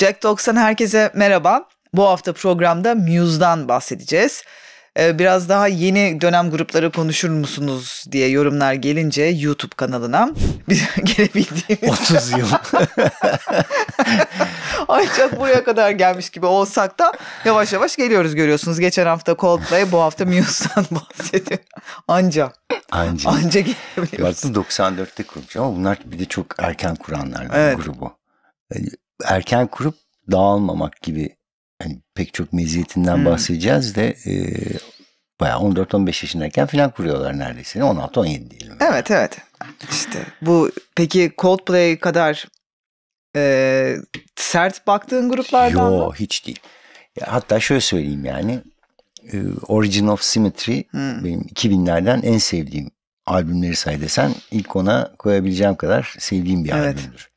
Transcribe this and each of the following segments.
Jack Dogs'tan herkese merhaba. Bu hafta programda Muse'dan bahsedeceğiz. Ee, biraz daha yeni dönem grupları konuşur musunuz diye yorumlar gelince YouTube kanalına biz gelebildiğimiz... 30 yıl. Ay çok buraya kadar gelmiş gibi olsak da yavaş yavaş geliyoruz görüyorsunuz. Geçen hafta Coldplay bu hafta Muse'dan bahsediyor. Anca. Anca. Anca gelebiliyoruz. Baktım 94'te kurmuş ama bunlar bir de çok erken kuranlar evet. grubu. Hani erken kurup dağılmamak gibi yani pek çok meziyetinden hmm. bahsedeceğiz de e, bayağı 14-15 yaşındayken filan kuruyorlar neredeyse. 16-17 diyelim. Evet evet. İşte bu peki Coldplay kadar e, sert baktığın gruplardan Yo, mı? hiç değil. Ya, hatta şöyle söyleyeyim yani e, Origin of Symmetry hmm. benim 2000'lerden en sevdiğim albümleri say desen ilk ona koyabileceğim kadar sevdiğim bir evet. albümdür.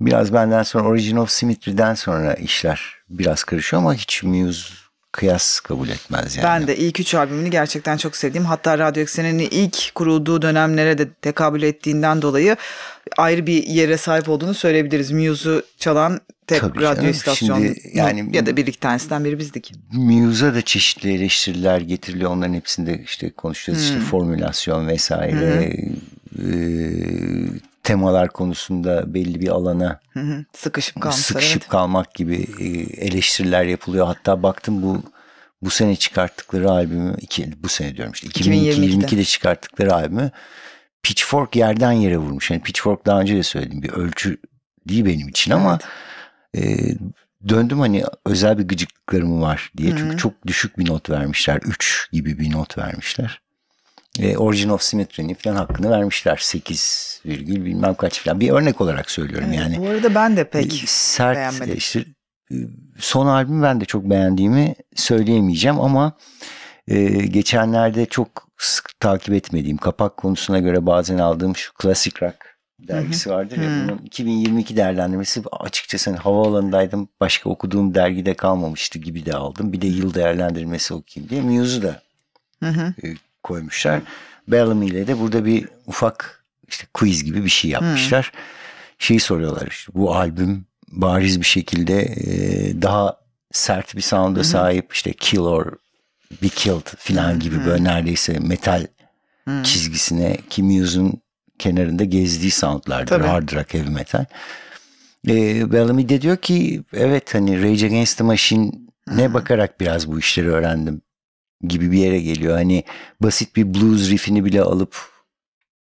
Biraz benden sonra Origin of Symmetry'den sonra işler biraz karışıyor ama hiç Muse kıyas kabul etmez yani. Ben de ilk üç albümünü gerçekten çok sevdiğim hatta Radyo Ekseni'nin ilk kurulduğu dönemlere de tekabül ettiğinden dolayı ayrı bir yere sahip olduğunu söyleyebiliriz. Muse'u çalan tek Tabii radyo canım. istasyonu yani, ya da bir tanesinden biri bizdik. Muse'a da çeşitli eleştiriler getiriliyor. Onların hepsinde işte konuşacağız hmm. işte formülasyon vesaire hmm. e, temalar konusunda belli bir alana hı sıkışıp, kalmış, sıkışıp evet. kalmak gibi e, eleştiriler yapılıyor. Hatta baktım bu bu sene çıkarttıkları albümü iki, bu sene diyorum işte 2022, 2022'de. çıkarttıkları albümü Pitchfork yerden yere vurmuş. Yani Pitchfork daha önce de söyledim bir ölçü değil benim için ama evet. e, döndüm hani özel bir gıcıklıklarım var diye. Çünkü Hı-hı. çok düşük bir not vermişler. 3 gibi bir not vermişler e, Origin of Symmetry'nin falan hakkını vermişler. 8 virgül bilmem kaç falan. Bir örnek olarak söylüyorum evet, yani. Bu arada ben de pek sert, beğenmedim. E, işte, e, son albümü ben de çok beğendiğimi söyleyemeyeceğim ama e, geçenlerde çok sık takip etmediğim kapak konusuna göre bazen aldığım şu Classic rock dergisi vardır ya Hı-hı. bunun 2022 değerlendirmesi açıkçası hani havaalanındaydım başka okuduğum dergide kalmamıştı gibi de aldım. Bir de yıl değerlendirmesi okuyayım diye Muse'u da Hı-hı koymuşlar. Bellamy ile de burada bir ufak işte quiz gibi bir şey yapmışlar. Hmm. Şeyi soruyorlar işte bu albüm bariz bir şekilde e, daha sert bir sound'a hmm. sahip işte kill or be killed filan hmm, gibi hmm. böyle neredeyse metal hmm. çizgisine Kim Muse'un kenarında gezdiği soundlardır. Tabii. Hard rock, heavy metal. E, Bellamy de diyor ki evet hani Rage Against the Machine ne bakarak biraz bu işleri öğrendim gibi bir yere geliyor. Hani basit bir blues riffini bile alıp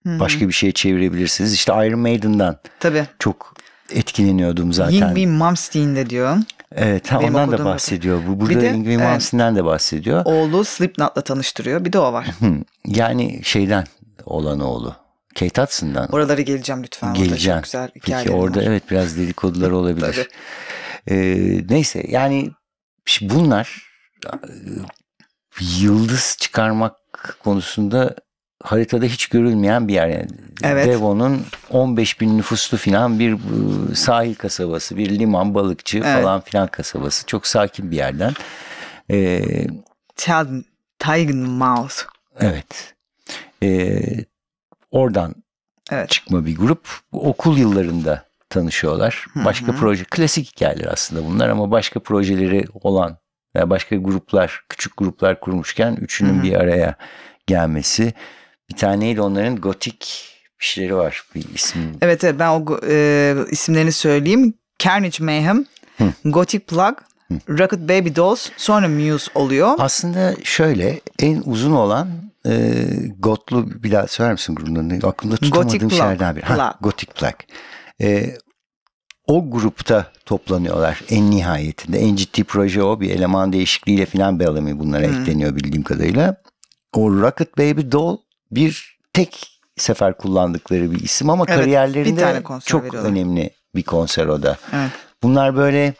başka bir şeye çevirebilirsiniz. İşte Iron Maiden'dan Tabii. çok etkileniyordum zaten. Yingwie Malmsteen de diyor. Evet ha, ondan da bahsediyor. Bu, burada de, Yingwie Malmsteen'den de bahsediyor. Oğlu Slipknot'la tanıştırıyor. Bir de o var. yani şeyden olan oğlu. Kate Hudson'dan. Oralara geleceğim lütfen. Geleceğim. Orada güzel Peki orada var. evet biraz dedikodular olabilir. ee, neyse yani bunlar yıldız çıkarmak konusunda haritada hiç görülmeyen bir yer. Yani evet. Devon'un 15 bin nüfuslu filan bir sahil kasabası, bir liman balıkçı evet. falan filan kasabası. Çok sakin bir yerden. Ee, Tiger Mouth. Evet. Ee, oradan evet. çıkma bir grup. Okul yıllarında tanışıyorlar. Başka Hı -hı. proje, klasik hikayeler aslında bunlar ama başka projeleri olan veya başka gruplar, küçük gruplar kurmuşken üçünün Hı-hı. bir araya gelmesi. Bir taneyle onların gotik bir şeyleri var bir isim. Evet, evet ben o e, isimlerini söyleyeyim. Carnage Mayhem, Hı. Gothic Plug, Hı. Rocket Baby Dolls sonra Muse oluyor. Aslında şöyle en uzun olan e, Gotlu bir daha söyler misin grubun Aklımda tutamadığım Gothic şeylerden biri. Ha, Gothic Plug. E, o grupta toplanıyorlar en nihayetinde. En ciddi proje o bir eleman değişikliğiyle filan Bellamy bunlara hmm. ekleniyor bildiğim kadarıyla. O Rocket Baby Doll bir tek sefer kullandıkları bir isim ama evet, kariyerlerinde çok veriyorlar. önemli bir konser o da. Evet. Bunlar böyle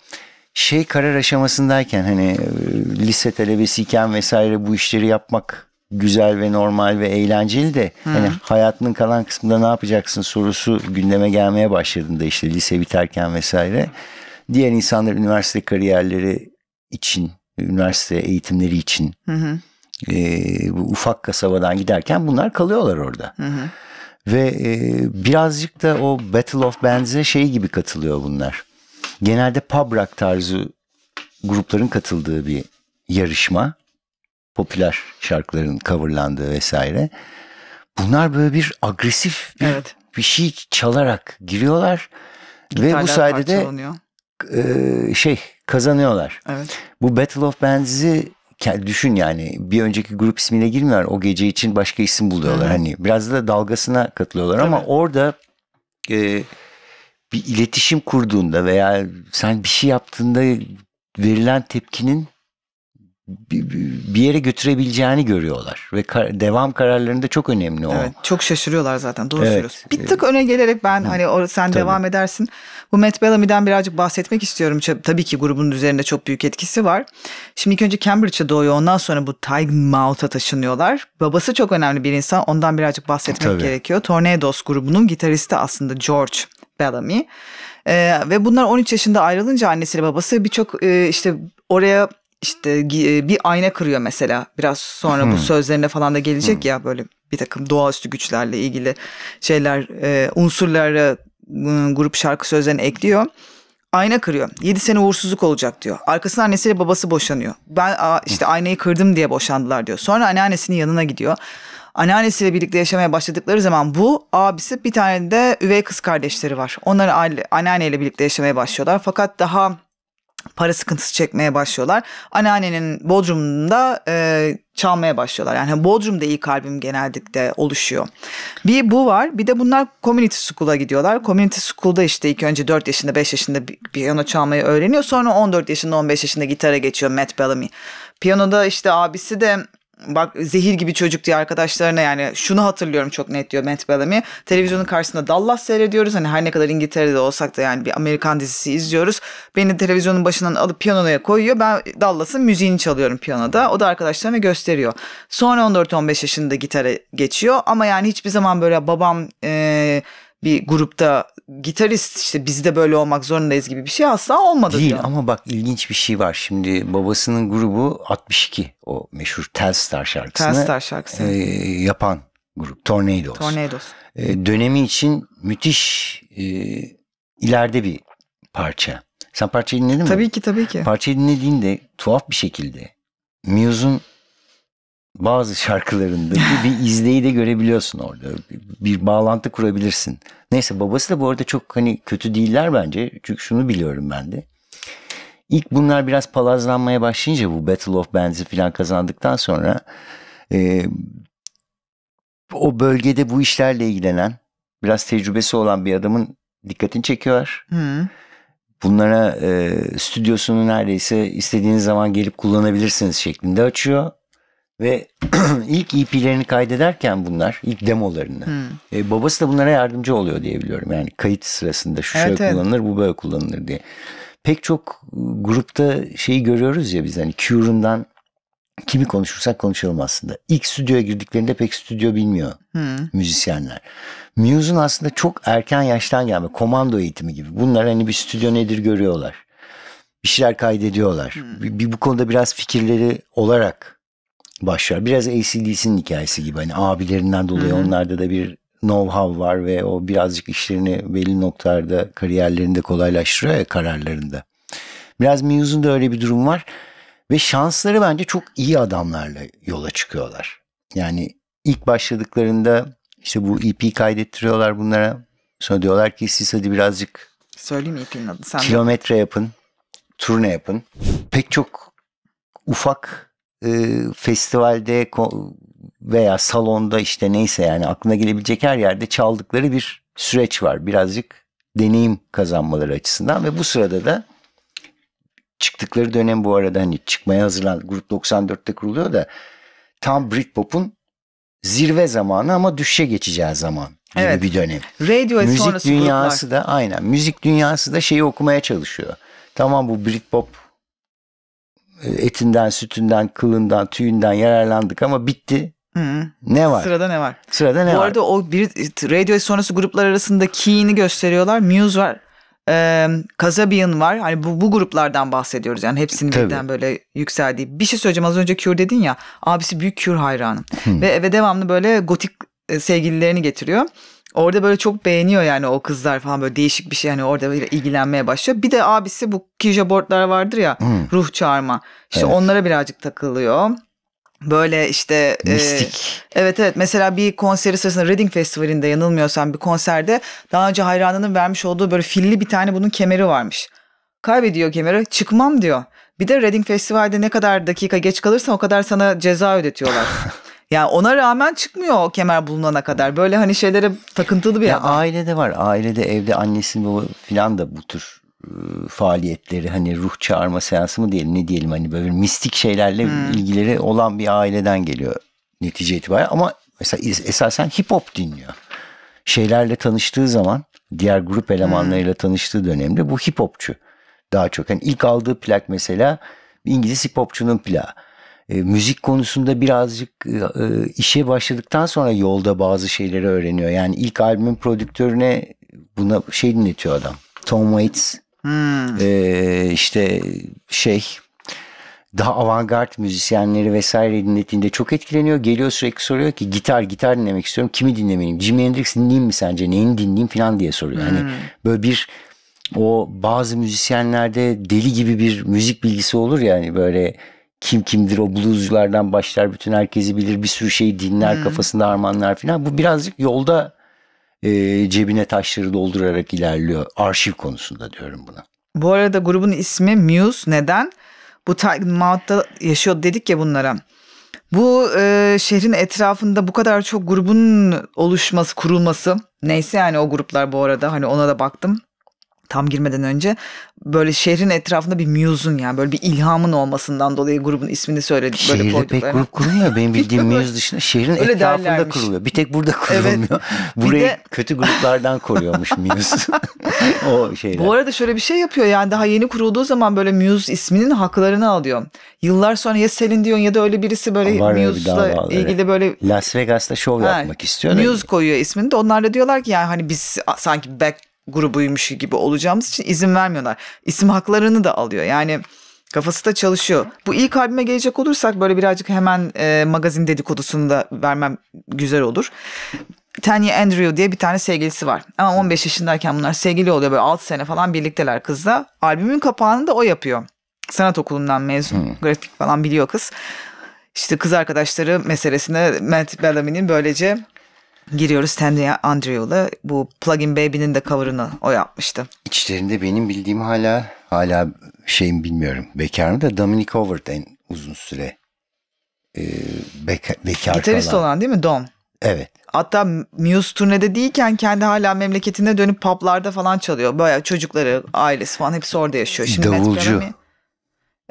şey karar aşamasındayken hani e, lise talebesiyken vesaire bu işleri yapmak güzel ve normal ve eğlenceli de Hı. hani hayatının kalan kısmında ne yapacaksın sorusu gündeme gelmeye başladığında işte lise biterken vesaire. Diğer insanlar üniversite kariyerleri için, üniversite eğitimleri için hı E, bu ufak kasabadan giderken bunlar kalıyorlar orada. Hı hı. Ve e, birazcık da o Battle of Bands'e şey gibi katılıyor bunlar. Genelde pub rock tarzı grupların katıldığı bir yarışma popüler şarkıların coverlandığı vesaire. Bunlar böyle bir agresif bir, evet. bir şey çalarak giriyorlar Gitarlar ve bu sayede de e, şey kazanıyorlar. Evet. Bu Battle of Bands'i düşün yani bir önceki grup ismine girmiyorlar o gece için başka isim buluyorlar. hı Hani biraz da dalgasına katılıyorlar Tabii. ama orada e, bir iletişim kurduğunda veya sen bir şey yaptığında verilen tepkinin bir yere götürebileceğini görüyorlar ve kar devam kararlarında çok önemli o. Evet, çok şaşırıyorlar zaten doğru evet. söylüyorsun. Bir tık ee, öne gelerek ben Hı. hani o, sen Tabii. devam edersin. Bu Matt Bellamy'den birazcık bahsetmek istiyorum. Tabii ki grubun üzerinde çok büyük etkisi var. Şimdi ilk önce Cambridge'e doğuyor ondan sonra bu Tynemouth'a taşınıyorlar. Babası çok önemli bir insan ondan birazcık bahsetmek Tabii. gerekiyor. Tornadoes grubunun gitaristi aslında George Bellamy. Ee, ve bunlar 13 yaşında ayrılınca annesiyle babası birçok e, işte oraya işte e, bir ayna kırıyor mesela. Biraz sonra hmm. bu sözlerine falan da gelecek hmm. ya böyle bir takım doğaüstü güçlerle ilgili şeyler e, unsurlara e, grup şarkı sözlerine ekliyor. Ayna kırıyor. 7 sene uğursuzluk olacak diyor. Arkasından annesiyle babası boşanıyor. Ben işte hmm. aynayı kırdım diye boşandılar diyor. Sonra anneannesinin yanına gidiyor. Anneannesiyle birlikte yaşamaya başladıkları zaman bu abisi bir tane de üvey kız kardeşleri var. Onlar anneanneyle birlikte yaşamaya başlıyorlar. Fakat daha para sıkıntısı çekmeye başlıyorlar. Anneannenin bodrumunda e, çalmaya başlıyorlar. Yani Bodrum'da iyi kalbim genellikle oluşuyor. Bir bu var. Bir de bunlar community school'a gidiyorlar. Community school'da işte ilk önce 4 yaşında 5 yaşında piyano çalmayı öğreniyor. Sonra 14 yaşında 15 yaşında gitara geçiyor Matt Bellamy. Piyanoda işte abisi de bak zehir gibi çocuk diye arkadaşlarına yani şunu hatırlıyorum çok net diyor Matt Bellamy. Televizyonun karşısında Dallas seyrediyoruz. Hani her ne kadar İngiltere'de olsak da yani bir Amerikan dizisi izliyoruz. Beni televizyonun başından alıp piyanoya koyuyor. Ben Dallas'ın müziğini çalıyorum piyanoda. O da arkadaşlarına gösteriyor. Sonra 14-15 yaşında gitara geçiyor. Ama yani hiçbir zaman böyle babam... Ee, bir grupta gitarist işte biz de böyle olmak zorundayız gibi bir şey asla olmadı. Değil diyor. ama bak ilginç bir şey var. Şimdi babasının grubu 62 o meşhur Telstar şarkısını Telstar şarkısı. E, yapan grup Tornadoes. Tornadoes. E, dönemi için müthiş e, ileride bir parça. Sen parçayı dinledin tabii mi? Tabii ki tabii ki. Parçayı dinlediğinde tuhaf bir şekilde Muse'un bazı şarkılarındaki bir izleyi de görebiliyorsun orada. Bir bağlantı kurabilirsin. Neyse babası da bu arada çok hani kötü değiller bence. Çünkü şunu biliyorum ben de. İlk bunlar biraz palazlanmaya başlayınca bu Battle of Bands'i falan kazandıktan sonra e, o bölgede bu işlerle ilgilenen biraz tecrübesi olan bir adamın dikkatini çekiyor. Hmm. Bunlara e, stüdyosunu neredeyse istediğiniz zaman gelip kullanabilirsiniz şeklinde açıyor ve ilk EP'lerini kaydederken bunlar, ilk demolarını. Hmm. E, babası da bunlara yardımcı oluyor diye biliyorum. Yani kayıt sırasında şu evet, şöyle evet. kullanılır, bu böyle kullanılır diye. Pek çok grupta şeyi görüyoruz ya biz hani Cure'undan kimi konuşursak konuşalım aslında. İlk stüdyoya girdiklerinde pek stüdyo bilmiyor hmm. müzisyenler. Muse'un aslında çok erken yaştan gelme, komando eğitimi gibi. Bunlar hani bir stüdyo nedir görüyorlar. Bir şeyler kaydediyorlar. Hmm. Bir, bir bu konuda biraz fikirleri olarak başlar. Biraz ACDC'nin hikayesi gibi hani abilerinden dolayı Hı-hı. onlarda da bir know-how var ve o birazcık işlerini belli noktalarda kariyerlerinde kolaylaştırıyor ya kararlarında. Biraz Muse'un da öyle bir durum var ve şansları bence çok iyi adamlarla yola çıkıyorlar. Yani ilk başladıklarında işte bu EP kaydettiriyorlar bunlara. Sonra diyorlar ki siz hadi birazcık Söyleyeyim EP'nin adı. Sen kilometre de. yapın, turne yapın. Pek çok ufak e, festivalde veya salonda işte neyse yani aklına gelebilecek her yerde çaldıkları bir süreç var. Birazcık deneyim kazanmaları açısından ve bu sırada da çıktıkları dönem bu arada hani çıkmaya hazırlan grup 94'te kuruluyor da tam Britpop'un zirve zamanı ama düşe geçeceği zaman gibi evet. bir dönem. Radio müzik dünyası gruplar. da aynen müzik dünyası da şeyi okumaya çalışıyor. Tamam bu Britpop etinden, sütünden, kılından, tüyünden yararlandık ama bitti. Hı. Ne var? Sırada ne var? Sırada ne Bu var? Bu arada o bir radyo sonrası gruplar arasında Keen'i gösteriyorlar. Muse var. Ee, Kazabian var. Hani bu, bu gruplardan bahsediyoruz. Yani hepsinin Tabii. birden böyle yükseldiği. Bir şey söyleyeceğim. Az önce Cure dedin ya. Abisi büyük Cure hayranı. Hı. Ve eve devamlı böyle gotik sevgililerini getiriyor. Orada böyle çok beğeniyor yani o kızlar falan böyle değişik bir şey hani orada böyle ilgilenmeye başlıyor. Bir de abisi bu Ouija boardlar vardır ya hmm. ruh çağırma. İşte evet. onlara birazcık takılıyor. Böyle işte e, Mistik. E, evet evet mesela bir konseri sırasında Reading Festivali'nde yanılmıyorsam bir konserde daha önce hayranının vermiş olduğu böyle filli bir tane bunun kemeri varmış. Kaybediyor kemeri çıkmam diyor. Bir de Reading Festival'de ne kadar dakika geç kalırsan o kadar sana ceza ödetiyorlar. Yani ona rağmen çıkmıyor o kemer bulunana kadar. Böyle hani şeylere takıntılı bir ya adam. Ailede var. Ailede evde annesi baba filan da bu tür ıı, faaliyetleri hani ruh çağırma seansı mı diyelim ne diyelim hani böyle mistik şeylerle hmm. ilgileri olan bir aileden geliyor netice itibariyle ama mesela esasen hip hop dinliyor. Şeylerle tanıştığı zaman diğer grup elemanlarıyla hmm. tanıştığı dönemde bu hip hopçu daha çok. Yani ilk aldığı plak mesela İngiliz hip hopçunun plağı e, müzik konusunda birazcık e, e, işe başladıktan sonra yolda bazı şeyleri öğreniyor. Yani ilk albümün prodüktörüne buna şey dinletiyor adam. Tom Waits. Hmm. E, işte şey daha avantgard müzisyenleri vesaire dinlettiğinde çok etkileniyor. Geliyor sürekli soruyor ki gitar gitar dinlemek istiyorum. Kimi dinlemeliyim? Jimi Hendrix dinleyeyim mi sence? Neyini dinleyeyim falan diye soruyor. Hani hmm. Hani böyle bir o bazı müzisyenlerde deli gibi bir müzik bilgisi olur yani böyle kim kimdir o bluzculardan başlar bütün herkesi bilir bir sürü şey dinler hmm. kafasında armanlar falan. Bu birazcık yolda e, cebine taşları doldurarak ilerliyor arşiv konusunda diyorum buna. Bu arada grubun ismi Muse neden? Bu Mount'ta yaşıyor dedik ya bunlara. Bu e, şehrin etrafında bu kadar çok grubun oluşması, kurulması. Neyse yani o gruplar bu arada hani ona da baktım tam girmeden önce böyle şehrin etrafında bir muse'un yani böyle bir ilhamın olmasından dolayı grubun ismini söyledik. Şehirde böyle pek grup kurulmuyor benim bildiğim muse dışında şehrin Öyle etrafında derlermiş. kuruluyor. Bir tek burada kurulmuyor. Evet. Burayı de... kötü gruplardan koruyormuş muse. o şeyler. Bu arada şöyle bir şey yapıyor yani daha yeni kurulduğu zaman böyle muse isminin haklarını alıyor. Yıllar sonra ya Selin Dion ya da öyle birisi böyle Var Muse'la bir ilgili böyle Las Vegas'ta şov ha, yapmak istiyor. Muse koyuyor ismini de onlar da diyorlar ki yani hani biz sanki back grubuymuş gibi olacağımız için izin vermiyorlar. İsim haklarını da alıyor. Yani Kafası da çalışıyor. Bu ilk albüme gelecek olursak böyle birazcık hemen e, magazin dedikodusunu da vermem güzel olur. Tanya Andrew diye bir tane sevgilisi var. Ama 15 yaşındayken bunlar sevgili oluyor. Böyle 6 sene falan birlikteler kızla. Albümün kapağını da o yapıyor. Sanat okulundan mezun. Hmm. Grafik falan biliyor kız. İşte kız arkadaşları meselesine Matt Bellamy'nin böylece giriyoruz Stanley Andrew'la. Bu Plugin Baby'nin de cover'ını o yapmıştı. İçlerinde benim bildiğim hala hala şeyim bilmiyorum. Bekar mı da Dominic Howard en uzun süre e, beka, bekar Gitarist falan. olan değil mi Don Evet. Hatta Muse turnede değilken kendi hala memleketine dönüp publarda falan çalıyor. Böyle çocukları, ailesi falan hepsi orada yaşıyor. Şimdi Davulcu.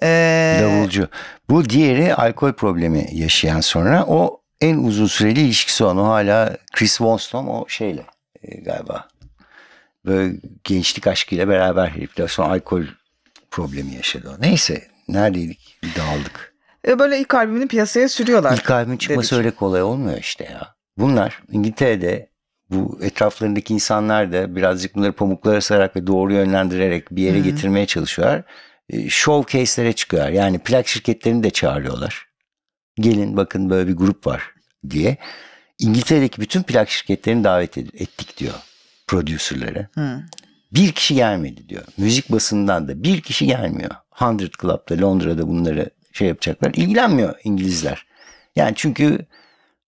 Ee... Davulcu. Bu diğeri alkol problemi yaşayan sonra o en uzun süreli ilişkisi onu hala Chris Wonstrom o şeyle e, galiba böyle gençlik aşkıyla beraber herifler sonra alkol problemi yaşadı o. Neyse neredeydik dağıldık. E böyle ilk albümünü piyasaya sürüyorlar. İlk albümün çıkması dedik. öyle kolay olmuyor işte ya. Bunlar İngiltere'de bu etraflarındaki insanlar da birazcık bunları pamuklara sararak ve doğru yönlendirerek bir yere Hı-hı. getirmeye çalışıyorlar. E, showcase'lere çıkıyorlar. Yani plak şirketlerini de çağırıyorlar gelin bakın böyle bir grup var diye İngiltere'deki bütün plak şirketlerini davet ettik diyor prodüserlere. Bir kişi gelmedi diyor. Müzik basından da bir kişi gelmiyor. Hundred Club'da Londra'da bunları şey yapacaklar. İlgilenmiyor İngilizler. Yani çünkü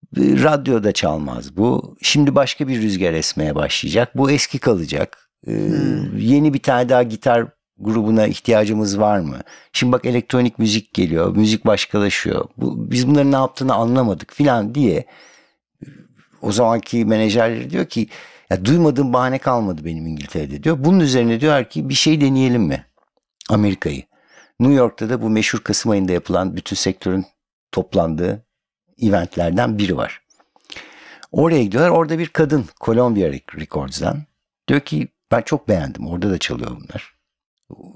e, radyoda çalmaz bu. Şimdi başka bir rüzgar esmeye başlayacak. Bu eski kalacak. Ee, hmm. Yeni bir tane daha gitar grubuna ihtiyacımız var mı? Şimdi bak elektronik müzik geliyor, müzik başkalaşıyor. Bu, biz bunların ne yaptığını anlamadık filan diye o zamanki menajerleri diyor ki ya duymadığım bahane kalmadı benim İngiltere'de diyor. Bunun üzerine diyor ki bir şey deneyelim mi? Amerika'yı. New York'ta da bu meşhur Kasım ayında yapılan bütün sektörün toplandığı eventlerden biri var. Oraya gidiyorlar. Orada bir kadın Columbia Records'dan diyor ki ben çok beğendim. Orada da çalıyor bunlar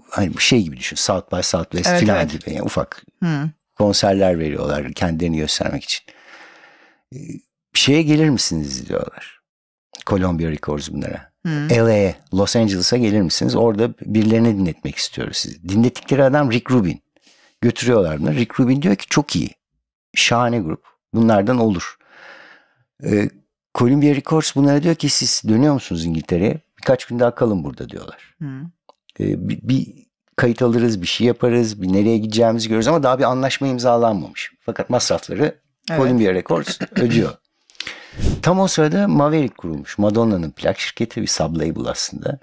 hani şey gibi düşün South by Southwest evet, filan evet. gibi yani ufak hmm. konserler veriyorlar kendilerini göstermek için. Bir ee, şeye gelir misiniz diyorlar. Columbia Records bunlara. Hmm. LA'ye, Los Angeles'a gelir misiniz? Orada birilerini dinletmek istiyoruz sizi. Dinlettikleri adam Rick Rubin. Götürüyorlar bunu. Rick Rubin diyor ki çok iyi. Şahane grup. Bunlardan olur. Ee, Columbia Records bunlara diyor ki siz dönüyor musunuz İngiltere'ye? Birkaç gün daha kalın burada diyorlar. Hmm e, ee, bir, bir kayıt alırız, bir şey yaparız, bir nereye gideceğimizi görürüz ama daha bir anlaşma imzalanmamış. Fakat masrafları evet. Columbia Records ödüyor. Tam o sırada Maverick kurulmuş. Madonna'nın plak şirketi bir sublabel aslında.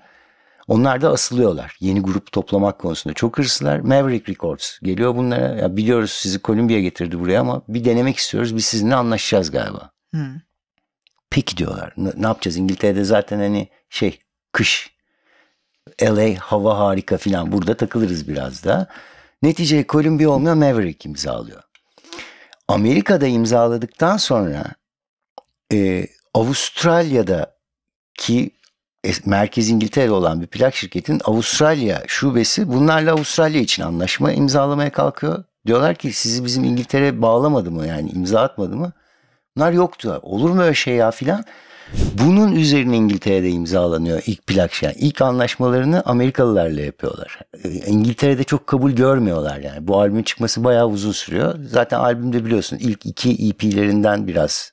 Onlar da asılıyorlar. Yeni grup toplamak konusunda çok hırslılar. Maverick Records geliyor bunlara. Ya biliyoruz sizi Columbia getirdi buraya ama bir denemek istiyoruz. Biz sizinle anlaşacağız galiba. Hmm. Peki diyorlar. Ne, ne yapacağız? İngiltere'de zaten hani şey kış LA hava harika filan burada takılırız biraz da. Netice Columbia olmuyor Maverick imzalıyor. Amerika'da imzaladıktan sonra e, Avustralya'da ki merkez İngiltere olan bir plak şirketin Avustralya şubesi bunlarla Avustralya için anlaşma imzalamaya kalkıyor. Diyorlar ki sizi bizim İngiltere bağlamadı mı yani imza atmadı mı? Bunlar yoktu. Olur mu öyle şey ya filan. Bunun üzerine İngiltere'de imzalanıyor ilk plak. Yani şey. ilk anlaşmalarını Amerikalılarla yapıyorlar. Ee, İngiltere'de çok kabul görmüyorlar yani. Bu albümün çıkması bayağı uzun sürüyor. Zaten albümde biliyorsun ilk iki EP'lerinden biraz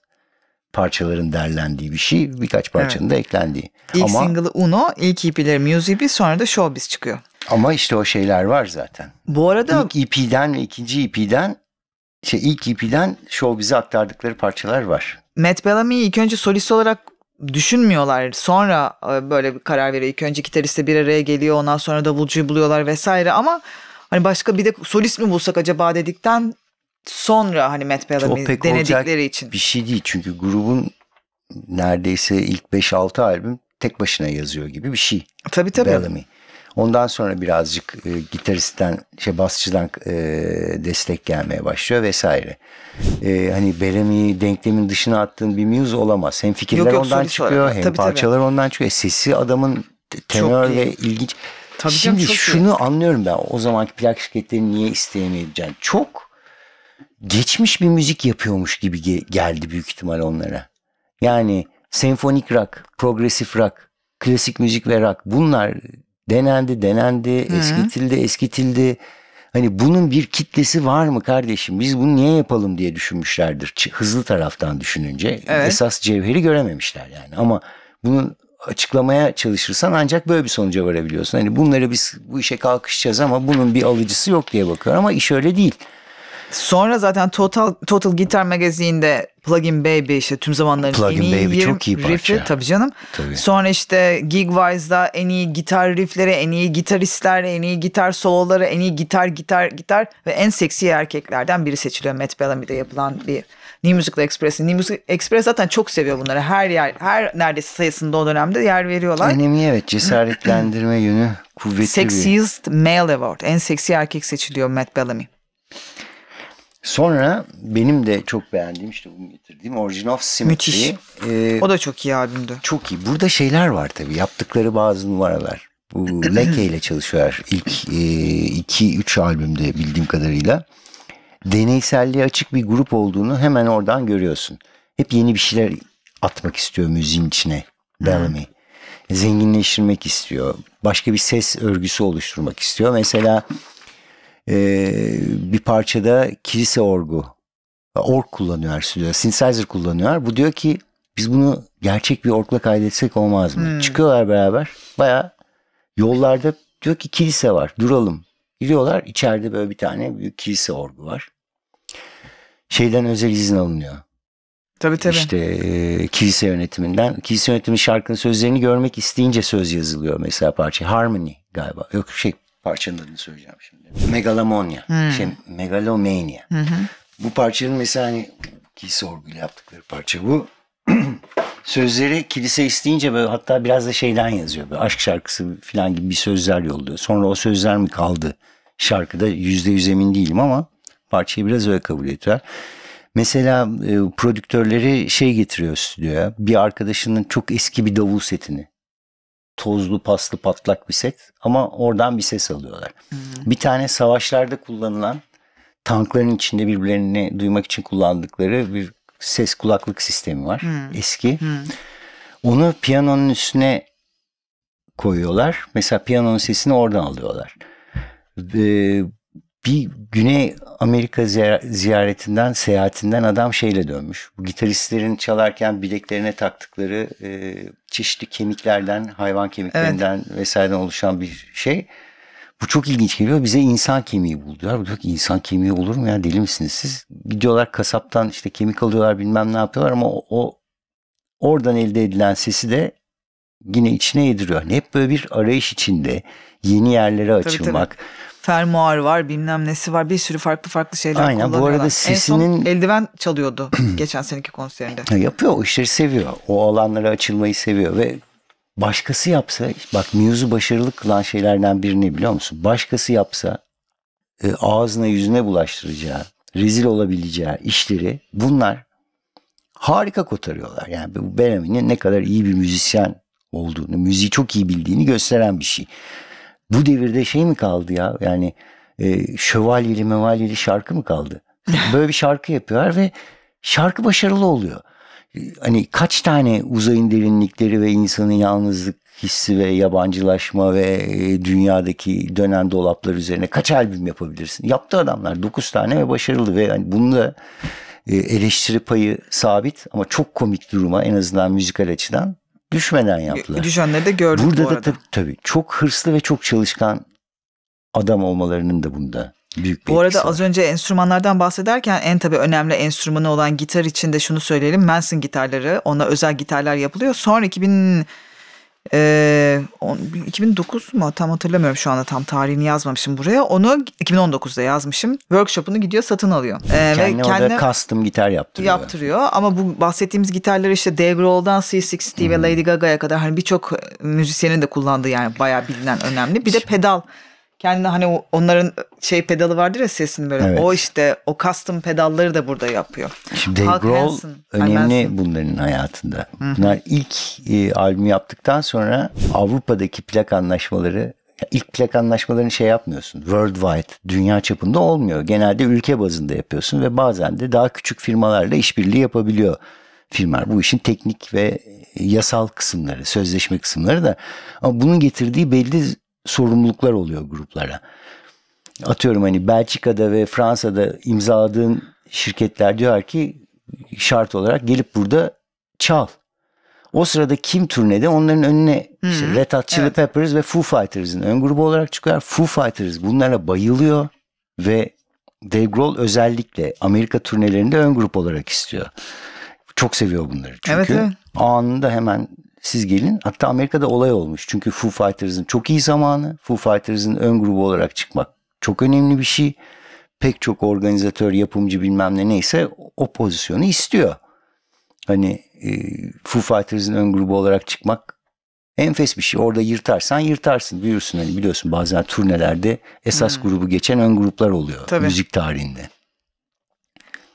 parçaların derlendiği bir şey. Birkaç parçanın evet. da eklendiği. İlk Ama, single'ı Uno, ilk EP'leri Music bir sonra da Showbiz çıkıyor. Ama işte o şeyler var zaten. Bu arada... ilk EP'den ve ikinci EP'den şey ilk EP'den Showbiz'e aktardıkları parçalar var. Matt Bellamy'yi ilk önce solist olarak düşünmüyorlar. Sonra e, böyle bir karar veriyor. İlk önce gitariste bir araya geliyor. Ondan sonra davulcuyu buluyorlar vesaire ama hani başka bir de solist mi bulsak acaba dedikten sonra hani Matt Bellamy denedikleri için. Bir şey değil çünkü grubun neredeyse ilk 5-6 albüm tek başına yazıyor gibi bir şey. Tabii tabii. Bellamy. Ondan sonra birazcık e, gitaristten, şey basçıdan e, destek gelmeye başlıyor vesaire. E, hani Bellamy denklemin dışına attığın bir muse olamaz. Hem fikirler yok, yok, ondan çıkıyor, sonra. hem tabii, parçalar tabii. ondan çıkıyor. E, sesi adamın tenör ve ilginç. Tabii Şimdi canım, şunu iyi. anlıyorum ben. O zamanki plak şirketleri niye isteyemeyeceğim. Çok geçmiş bir müzik yapıyormuş gibi geldi büyük ihtimal onlara. Yani senfonik rock, progresif rock, klasik müzik ve rock bunlar denendi, denendi, eskitildi, eskitildi. Hani bunun bir kitlesi var mı kardeşim? Biz bunu niye yapalım diye düşünmüşlerdir. Hızlı taraftan düşününce evet. esas cevheri görememişler yani. Ama bunu açıklamaya çalışırsan ancak böyle bir sonuca varabiliyorsun. Hani bunları biz bu işe kalkışacağız ama bunun bir alıcısı yok diye bakıyor ama iş öyle değil. Sonra zaten Total Total Guitar Magazine'de Plugin Baby işte tüm zamanların Plugin en iyi Baby 20 çok iyi parça. Riffi, tabii canım. Tabii. Sonra işte Gigwise'da en iyi gitar riffleri, en iyi gitaristler, en iyi gitar soloları, en iyi gitar gitar gitar ve en seksi erkeklerden biri seçiliyor Matt Bellamy'de yapılan bir New Musical Express. New Musical Express zaten çok seviyor bunları. Her yer, her neredeyse sayısında o dönemde yer veriyorlar. Önemli evet cesaretlendirme yönü kuvvetli Sexiest bir. Male Award. En seksi erkek seçiliyor Matt Bellamy. Sonra benim de çok beğendiğim işte bunu getirdiğim Origin of Symmetry. Müthiş. Ee, o da çok iyi albümdü. Çok iyi. Burada şeyler var tabii. Yaptıkları bazı numaralar. Bu Leke ile çalışıyorlar. İlk 2-3 e, albümde bildiğim kadarıyla. Deneyselliğe açık bir grup olduğunu hemen oradan görüyorsun. Hep yeni bir şeyler atmak istiyor müziğin içine. Bellamy. Hmm. Zenginleştirmek istiyor. Başka bir ses örgüsü oluşturmak istiyor. Mesela e, bir parçada kilise orgu org kullanıyor her stüdyoda. Synthesizer kullanıyor. Bu diyor ki biz bunu gerçek bir orkla kaydetsek olmaz mı? Hmm. Çıkıyorlar beraber. Baya yollarda diyor ki kilise var duralım. Gidiyorlar içeride böyle bir tane büyük kilise orgu var. Şeyden özel izin alınıyor. Tabii tabii. İşte e, kilise yönetiminden. Kilise yönetimi şarkının sözlerini görmek isteyince söz yazılıyor mesela parça. Harmony galiba. Yok şey Parçanın adını söyleyeceğim şimdi. Megalomonya. Hmm. Şey, megalomania. Hı hı. Bu parçanın mesela hani ki sorguyla yaptıkları parça bu. Sözleri kilise isteyince böyle hatta biraz da şeyden yazıyor. Böyle aşk şarkısı falan gibi bir sözler yolluyor. Sonra o sözler mi kaldı şarkıda yüzde yüz emin değilim ama parçayı biraz öyle kabul ediyorlar. Mesela e, prodüktörleri şey getiriyor stüdyoya. Bir arkadaşının çok eski bir davul setini tozlu paslı patlak bir set ama oradan bir ses alıyorlar. Hmm. Bir tane savaşlarda kullanılan tankların içinde birbirlerini duymak için kullandıkları bir ses kulaklık sistemi var hmm. eski. Hmm. Onu piyanonun üstüne koyuyorlar. Mesela piyanonun sesini oradan alıyorlar. Ee, bir Güney Amerika ziyaretinden, seyahatinden adam şeyle dönmüş. Bu gitaristlerin çalarken bileklerine taktıkları e, çeşitli kemiklerden, hayvan kemiklerinden evet. vesaireden oluşan bir şey. Bu çok ilginç geliyor. Bize insan kemiği buldular. Diyor ki insan kemiği olur mu ya deli misiniz siz? Gidiyorlar kasaptan işte kemik alıyorlar bilmem ne yapıyorlar ama o, o oradan elde edilen sesi de yine içine yediriyor. Hani hep böyle bir arayış içinde yeni yerlere açılmak. Tabii, tabii fermuar var bilmem nesi var bir sürü farklı farklı şeyler Aynen, kullanıyorlar. Bu arada sesinin En son eldiven çalıyordu geçen seneki konserinde. Yapıyor o işleri seviyor. O alanlara açılmayı seviyor ve başkası yapsa bak Muse'u başarılı kılan şeylerden birini biliyor musun? Başkası yapsa e, ağzına yüzüne bulaştıracağı, rezil olabileceği işleri bunlar harika kotarıyorlar. Yani bu Benjamin'in ne kadar iyi bir müzisyen olduğunu, müziği çok iyi bildiğini gösteren bir şey. Bu devirde şey mi kaldı ya? Yani e, şövalyeli mevalyeli şarkı mı kaldı? Böyle bir şarkı yapıyorlar ve şarkı başarılı oluyor. E, hani kaç tane uzayın derinlikleri ve insanın yalnızlık hissi ve yabancılaşma ve e, dünyadaki dönen dolaplar üzerine kaç albüm yapabilirsin? Yaptı adamlar 9 tane ve başarılı ve yani bunu da e, eleştiri payı sabit ama çok komik duruma en azından müzikal açıdan düşmeden yaptılar. Düşenleri de gördük Burada bu arada. da tabii, çok hırslı ve çok çalışkan adam olmalarının da bunda büyük bir Bu arada az önce enstrümanlardan bahsederken en tabii önemli enstrümanı olan gitar için de şunu söyleyelim. Manson gitarları, ona özel gitarlar yapılıyor. Sonra 2000 ee, 2009 mu tam hatırlamıyorum şu anda tam tarihini yazmamışım buraya. Onu 2019'da yazmışım. workshopını gidiyor satın alıyor. Ee, kendi ve kendine custom gitar yaptırıyor. Yaptırıyor ama bu bahsettiğimiz gitarlar işte Dave Grohl'dan C60 hmm. ve Lady Gaga'ya kadar hani birçok müzisyenin de kullandığı yani bayağı bilinen önemli. Bir de pedal kendi hani onların e, şey pedalı vardır ya sesin böyle. Evet. O işte o custom pedalları da burada yapıyor. Şimdi Dave Grohl Hansen, önemli Hansen. bunların hayatında. Hı. Bunlar ilk e, albümü yaptıktan sonra Avrupa'daki plak anlaşmaları ilk plak anlaşmalarını şey yapmıyorsun. Worldwide, dünya çapında olmuyor. Genelde ülke bazında yapıyorsun ve bazen de daha küçük firmalarla işbirliği yapabiliyor firmalar. Bu işin teknik ve e, yasal kısımları, sözleşme kısımları da. Ama bunun getirdiği belli sorumluluklar oluyor gruplara. Atıyorum hani Belçika'da ve Fransa'da imzaladığın şirketler diyor ki şart olarak gelip burada çal. O sırada kim turnede onların önüne hmm. işte Red Hot Chili evet. Peppers ve Foo Fighters'ın ön grubu olarak çıkıyor. Foo Fighters bunlara bayılıyor ve Dave Grohl özellikle Amerika turnelerinde ön grup olarak istiyor. Çok seviyor bunları çünkü. Evet, evet. Anında hemen siz gelin. Hatta Amerika'da olay olmuş. Çünkü Foo Fighters'ın çok iyi zamanı. Foo Fighters'ın ön grubu olarak çıkmak çok önemli bir şey. Pek çok organizatör, yapımcı bilmem ne neyse o pozisyonu istiyor. Hani e, Foo Fighters'ın ön grubu olarak çıkmak enfes bir şey. Orada yırtarsan yırtarsın. büyürsün hani biliyorsun bazen turnelerde esas hmm. grubu geçen ön gruplar oluyor Tabii. müzik tarihinde.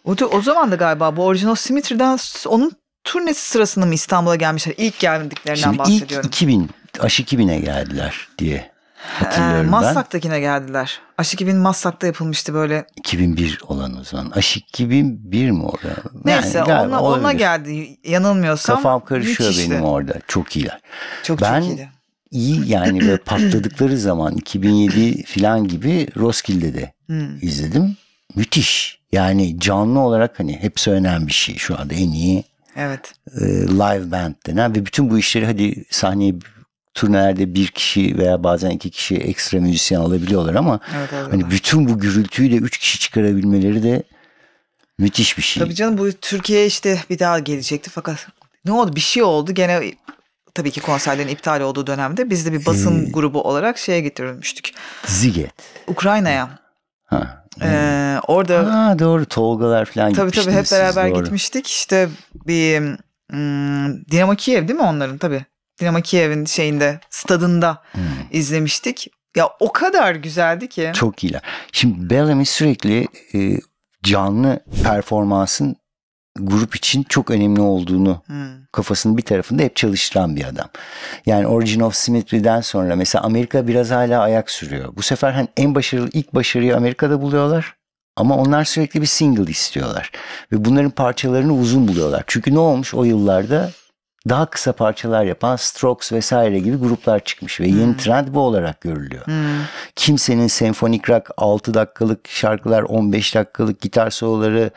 O, da, o zaman da galiba bu Original Symmetry'den onun turnesi sırasında mı İstanbul'a gelmişler? İlk geldiklerinden Şimdi bahsediyorum. Ilk 2000, Aşı 2000'e geldiler diye hatırlıyorum ee, Maslak'takine ben. geldiler. Aşı 2000 Maslak'ta yapılmıştı böyle. 2001 olan o zaman. Aşı 2001 mi orada? Neyse yani, ona, ona geldi yanılmıyorsam. Kafam karışıyor müthişti. benim orada. Çok iyiler. Çok ben, çok iyiydi. İyi yani böyle patladıkları zaman 2007 filan gibi Roskilde'de de hmm. izledim. Müthiş. Yani canlı olarak hani hepsi önemli bir şey. Şu anda en iyi Evet. E, live band denen ve bütün bu işleri hadi sahneye turnelerde bir kişi veya bazen iki kişi ekstra müzisyen alabiliyorlar ama evet, evet, hani bütün bu gürültüyü de üç kişi çıkarabilmeleri de müthiş bir şey. Tabii canım bu Türkiye işte bir daha gelecekti fakat ne oldu bir şey oldu gene tabii ki konserlerin iptal olduğu dönemde biz de bir basın ee, grubu olarak şeye getirilmiştik. Ziget. Ukrayna'ya. Ha. Ee, orada ha, doğru Tolgalar falan tabii tabii hep beraber doğru. gitmiştik. İşte bir hmm, Dinamo Kiev değil mi onların tabii. Dinamo Kiev'in şeyinde stadında hmm. izlemiştik. Ya o kadar güzeldi ki. Çok iyiler. Şimdi Bellamy sürekli e, canlı performansın grup için çok önemli olduğunu hmm. kafasının bir tarafında hep çalıştıran bir adam. Yani Origin of Symmetry'den sonra mesela Amerika biraz hala ayak sürüyor. Bu sefer hani en başarılı ilk başarıyı Amerika'da buluyorlar. Ama onlar sürekli bir single istiyorlar. Ve bunların parçalarını uzun buluyorlar. Çünkü ne olmuş o yıllarda? Daha kısa parçalar yapan Strokes vesaire gibi gruplar çıkmış. Ve yeni hmm. trend bu olarak görülüyor. Hmm. Kimsenin senfonik rock 6 dakikalık şarkılar, 15 dakikalık gitar soloları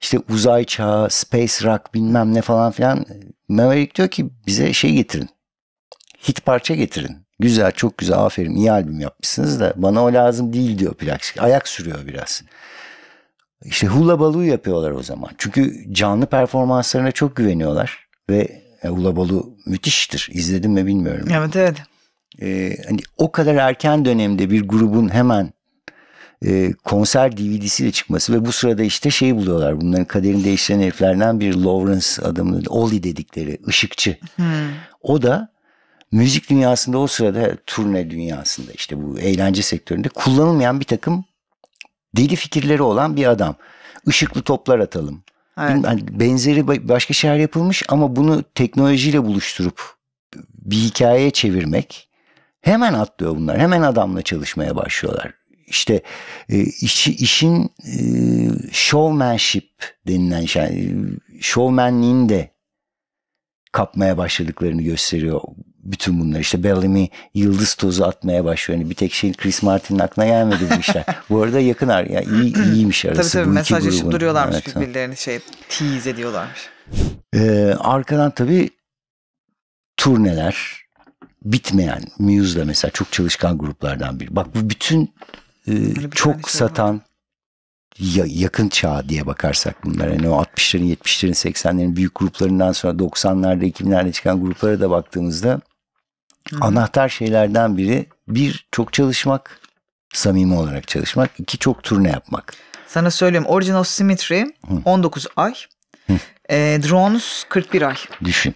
işte uzay çağı, space rock bilmem ne falan filan. Maverick diyor ki bize şey getirin. Hit parça getirin. Güzel çok güzel aferin iyi albüm yapmışsınız da bana o lazım değil diyor Plaksik. Ayak sürüyor biraz. İşte hula balu yapıyorlar o zaman. Çünkü canlı performanslarına çok güveniyorlar. Ve e, hula balu müthiştir. İzledim mi bilmiyorum. Evet evet. Ee, hani o kadar erken dönemde bir grubun hemen e, konser DVD'siyle çıkması ve bu sırada işte şeyi buluyorlar bunların kaderini değiştiren heriflerden bir Lawrence adamının Oli dedikleri ışıkçı. Hmm. O da müzik dünyasında o sırada turne dünyasında işte bu eğlence sektöründe kullanılmayan bir takım deli fikirleri olan bir adam. Işıklı toplar atalım. Evet. Bilmiyorum, hani benzeri başka şeyler yapılmış ama bunu teknolojiyle buluşturup bir hikayeye çevirmek Hemen atlıyor bunlar. Hemen adamla çalışmaya başlıyorlar işte e, işin e, showmanship denilen şey, e, showmanliğin de kapmaya başladıklarını gösteriyor bütün bunlar. İşte Bellamy yıldız tozu atmaya başlıyor. Yani bir tek şey Chris Martin'in aklına gelmedi bu işler. bu arada yakın ar ya iyi, iyiymiş arası. tabii tabii mesaj mesajlaşıp duruyorlarmış evet, birbirlerini şey tease ediyorlarmış. Ee, arkadan tabii turneler bitmeyen Muse'da mesela çok çalışkan gruplardan biri. Bak bu bütün hani çok şey satan ya, yakın çağ diye bakarsak bunlar. Yani o 60'ların, 70'lerin, 80'lerin büyük gruplarından sonra 90'larda, 2000'lerde çıkan gruplara da baktığımızda Hı. anahtar şeylerden biri bir çok çalışmak, samimi olarak çalışmak, iki çok turne yapmak. Sana söyleyeyim, Original Symmetry Hı. 19 ay, e, Drones 41 ay. Düşün.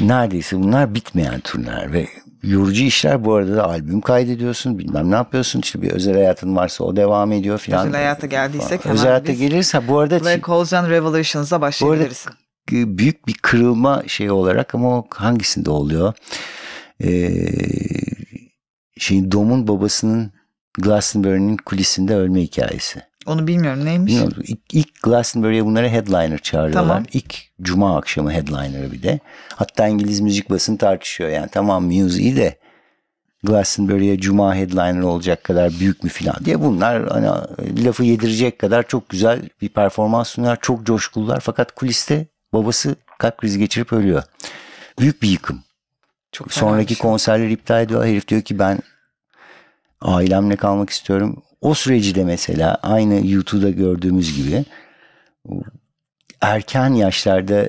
Neredeyse bunlar bitmeyen turneler ve yorucu işler bu arada da albüm kaydediyorsun bilmem ne yapıyorsun işte bir özel hayatın varsa o devam ediyor filan. Özel hayata geldiysek hemen Özel hayata gelirse bu arada. Black Holes and Revolutions'a başlayabiliriz. Bu arada büyük bir kırılma şey olarak ama o hangisinde oluyor? Ee, şeyin Dom'un babasının Glastonbury'nin kulisinde ölme hikayesi. Onu bilmiyorum neymiş? Bilmiyorum. İlk, ilk Glastonbury'e bunlara headliner çağırıyorlar. Tamam. İlk cuma akşamı headliner'ı bir de. Hatta İngiliz müzik basını tartışıyor yani tamam Muse iyi de Glastonbury'e cuma headliner olacak kadar büyük mü filan diye bunlar hani lafı yedirecek kadar çok güzel bir performans sunuyorlar. Çok coşkulular fakat kuliste babası kalp krizi geçirip ölüyor. Büyük bir yıkım. Çok Sonraki şey. konserleri iptal ediyor. Herif diyor ki ben ailemle kalmak istiyorum. O süreci de mesela aynı YouTube'da gördüğümüz gibi erken yaşlarda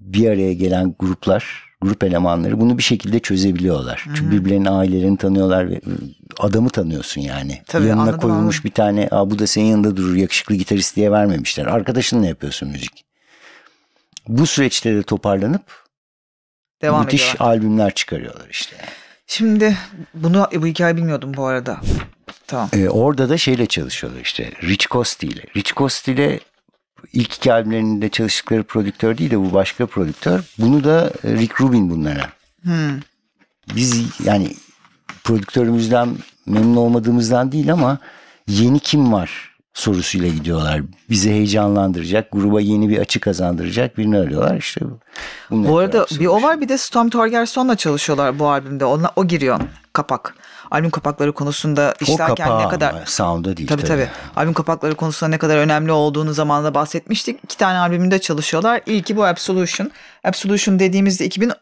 bir araya gelen gruplar, grup elemanları bunu bir şekilde çözebiliyorlar. Hı-hı. Çünkü birbirlerinin ailelerini tanıyorlar ve ıı, adamı tanıyorsun yani. Tabii, Yanına anladım, koyulmuş anladım. bir tane Aa, bu da senin yanında durur yakışıklı gitarist diye vermemişler. Arkadaşınla yapıyorsun müzik. Bu süreçte de toparlanıp Devam müthiş ediyorlar. albümler çıkarıyorlar işte. Şimdi bunu bu hikaye bilmiyordum bu arada. Tamam. E, orada da şeyle çalışıyorlar işte Rich Costi ile. Rich Costi ile ilk iki albümlerinde çalıştıkları prodüktör değil de bu başka prodüktör. Bunu da e, Rick Rubin bunlara. Hmm. Biz yani prodüktörümüzden memnun olmadığımızdan değil ama yeni kim var sorusuyla gidiyorlar. Bizi heyecanlandıracak, gruba yeni bir açı kazandıracak birini arıyorlar. İşte bu arada bir o var bir de Storm Torgerson'la çalışıyorlar bu albümde. Ona o giriyor kapak albüm kapakları konusunda işlerken ne kadar sound'a değil tabii, tabii tabii. Albüm kapakları konusunda ne kadar önemli olduğunu zamanında bahsetmiştik. İki tane albümünde çalışıyorlar. İlki bu Absolution. Absolution dediğimizde 2003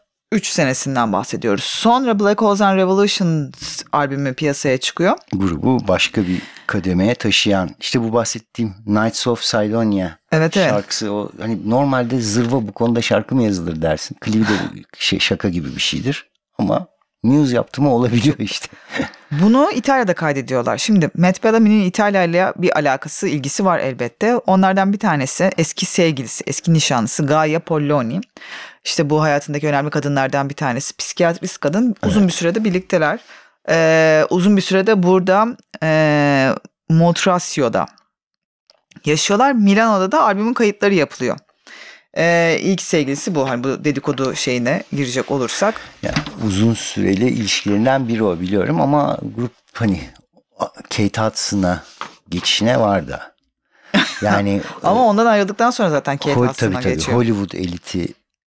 senesinden bahsediyoruz. Sonra Black Holes and Revolutions albümü piyasaya çıkıyor. Grubu başka bir kademeye taşıyan işte bu bahsettiğim Knights of Cydonia evet, evet. şarkısı o hani normalde zırva bu konuda şarkı mı yazılır dersin. Klibi de şey, şaka gibi bir şeydir ama news yaptımı olabiliyor işte. Bunu İtalya'da kaydediyorlar. Şimdi Matt Bellamy'nin İtalya'yla bir alakası, ilgisi var elbette. Onlardan bir tanesi eski sevgilisi, eski nişanlısı Gaia Polloni. İşte bu hayatındaki önemli kadınlardan bir tanesi. Psikiyatrist kadın. Uzun evet. bir sürede birlikteler. Ee, uzun bir sürede burada e, Montracio'da yaşıyorlar. Milano'da da albümün kayıtları yapılıyor. Ee, ilk sevgilisi bu. Hani bu dedikodu şeyine girecek olursak. Yani uzun süreli ilişkilerinden biri o biliyorum ama grup hani Kate Hudson'a geçişine var da. Yani ama e, ondan ayrıldıktan sonra zaten Kate Hudson'a geçiyor. Tabii Hollywood eliti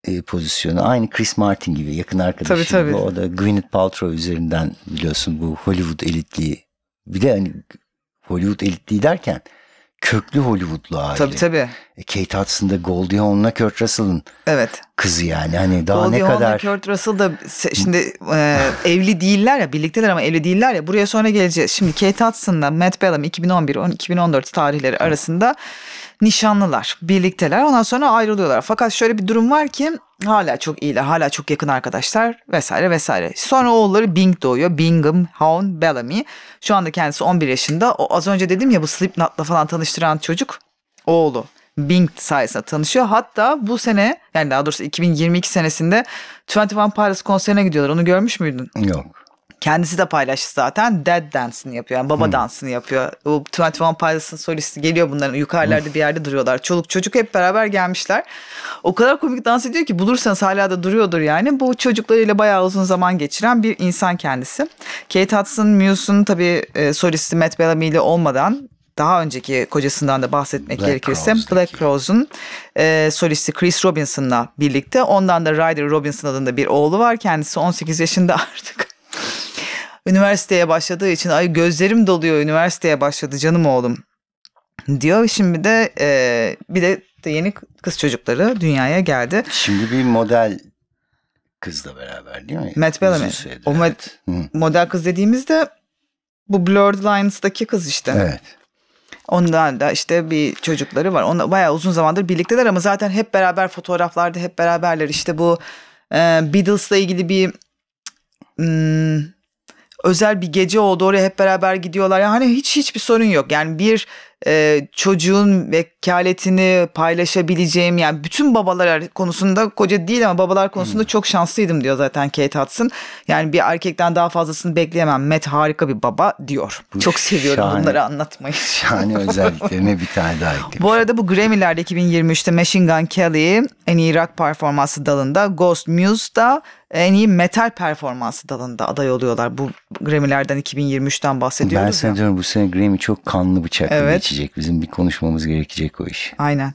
e, pozisyonu. Aynı Chris Martin gibi yakın arkadaşı. Tabii, tabii. O da Gwyneth Paltrow üzerinden biliyorsun bu Hollywood elitliği. Bir de hani Hollywood elitliği derken köklü Hollywoodlu aile. Tabii tabii. E, Kate Hudson'da Goldie Hawn'la Kurt Russell'ın evet. kızı yani. Hani daha Goldie ne Hawn'la kadar... Kurt Russell da şimdi e, evli değiller ya birlikteler ama evli değiller ya. Buraya sonra geleceğiz. Şimdi Kate Hudson'la Matt Bellam 2011-2014 tarihleri arasında nişanlılar, birlikteler. Ondan sonra ayrılıyorlar. Fakat şöyle bir durum var ki Hala çok iyiler, hala çok yakın arkadaşlar vesaire vesaire. Sonra oğulları Bing doğuyor. Bingham Hound Bellamy. Şu anda kendisi 11 yaşında. O az önce dedim ya bu Slipknot'la falan tanıştıran çocuk oğlu. Bing sayesinde tanışıyor. Hatta bu sene yani daha doğrusu 2022 senesinde 21 Paris konserine gidiyorlar. Onu görmüş müydün? Yok kendisi de paylaştı zaten. Dead dansını yapıyor. Yani baba hmm. dansını yapıyor. O 21 Pilots'ın solisti geliyor bunların. Yukarılarda bir yerde duruyorlar. Çoluk çocuk hep beraber gelmişler. O kadar komik dans ediyor ki bulursanız hala da duruyordur yani. Bu çocuklarıyla bayağı uzun zaman geçiren bir insan kendisi. Kate Hudson Muse'un tabii e, solisti Matt Bellamy ile olmadan daha önceki kocasından da bahsetmek Black gerekirse Crows'daki. Black Rose'un e, solisti Chris Robinson'la birlikte ondan da Ryder Robinson adında bir oğlu var. Kendisi 18 yaşında artık üniversiteye başladığı için ay gözlerim doluyor üniversiteye başladı canım oğlum diyor. Şimdi de e, bir de yeni kız çocukları dünyaya geldi. Şimdi bir model kızla beraber değil mi? Matt Bellamy. O evet. model kız dediğimizde bu Blurred Lines'daki kız işte. Evet. Ondan da işte bir çocukları var. Onlar bayağı uzun zamandır birlikteler ama zaten hep beraber fotoğraflarda hep beraberler. İşte bu e, Beatles'la ilgili bir hmm, özel bir gece oldu oraya hep beraber gidiyorlar. Yani hiç hiçbir sorun yok. Yani bir e, çocuğun vekaletini paylaşabileceğim yani bütün babalar konusunda koca değil ama babalar konusunda hmm. çok şanslıydım diyor zaten Kate Hudson. Yani bir erkekten daha fazlasını bekleyemem. Matt harika bir baba diyor. Bu çok seviyorum şahane, bunları anlatmayı. Şahane özelliklerine bir tane daha eklemiş. Bu arada bu Grammy'lerde 2023'te Machine Gun Kelly en iyi rock performansı dalında Ghost Muse da en iyi metal performansı dalında aday oluyorlar. Bu Grammy'lerden 2023'ten bahsediyoruz. Ben diyorum bu sene Grammy çok kanlı bıçaklı evet geçecek. Bizim bir konuşmamız gerekecek o iş. Aynen.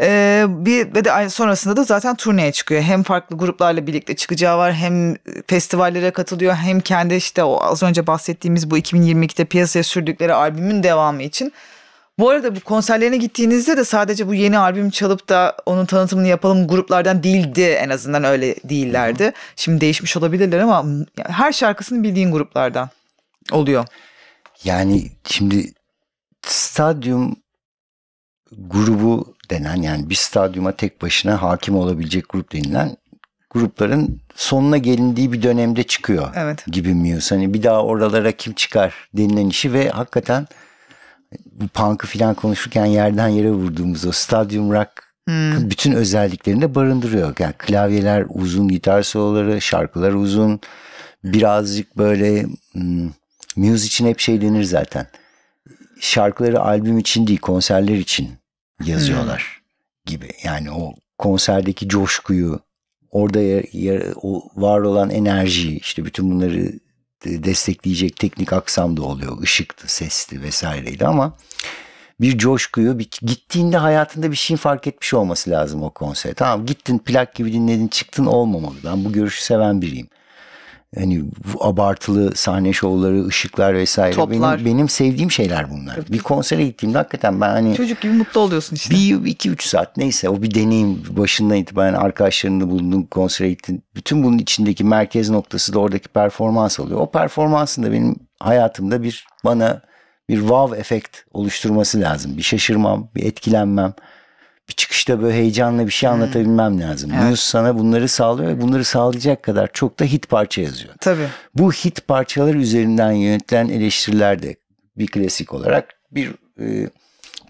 Ee, bir ve de sonrasında da zaten turneye çıkıyor. Hem farklı gruplarla birlikte çıkacağı var, hem festivallere katılıyor, hem kendi işte o az önce bahsettiğimiz bu 2022'de piyasaya sürdükleri albümün devamı için bu arada bu konserlerine gittiğinizde de sadece bu yeni albüm çalıp da onun tanıtımını yapalım gruplardan değildi en azından öyle değillerdi. Şimdi değişmiş olabilirler ama her şarkısını bildiğin gruplardan oluyor. Yani şimdi stadyum grubu denen yani bir stadyuma tek başına hakim olabilecek grup denilen grupların sonuna gelindiği bir dönemde çıkıyor evet. gibi Muse. Hani bir daha oralara kim çıkar denilen işi ve hakikaten bu punk'ı falan konuşurken yerden yere vurduğumuz o stadyum rock hmm. bütün özelliklerini de barındırıyor. Yani klavyeler uzun, gitar soloları, şarkılar uzun. Birazcık böyle müzik hmm, için hep şey denir zaten şarkıları albüm için değil konserler için yazıyorlar hmm. gibi. Yani o konserdeki coşkuyu, orada yer, yer, o var olan enerjiyi işte bütün bunları destekleyecek teknik aksam da oluyor. Işıktı, sesti vesaireydi ama bir coşkuyu bir, gittiğinde hayatında bir şeyin fark etmiş olması lazım o konsere. Tamam gittin plak gibi dinledin çıktın olmamalı. Ben bu görüşü seven biriyim hani abartılı sahne şovları, ışıklar vesaire Toplar. benim benim sevdiğim şeyler bunlar. Bir konsere gittiğimde hakikaten ben hani çocuk gibi mutlu oluyorsun işte. Bir iki üç saat neyse o bir deneyim başından itibaren arkadaşlarını bulunduğun konsere gittin. Bütün bunun içindeki merkez noktası da oradaki performans oluyor. O performansın da benim hayatımda bir bana bir wow efekt oluşturması lazım. Bir şaşırmam, bir etkilenmem bir çıkışta böyle heyecanla bir şey hmm. anlatabilmem lazım. Evet. Muse sana bunları sağlıyor ve bunları sağlayacak kadar çok da hit parça yazıyor. Tabii. Bu hit parçalar üzerinden yönetilen eleştiriler de bir klasik olarak bir e,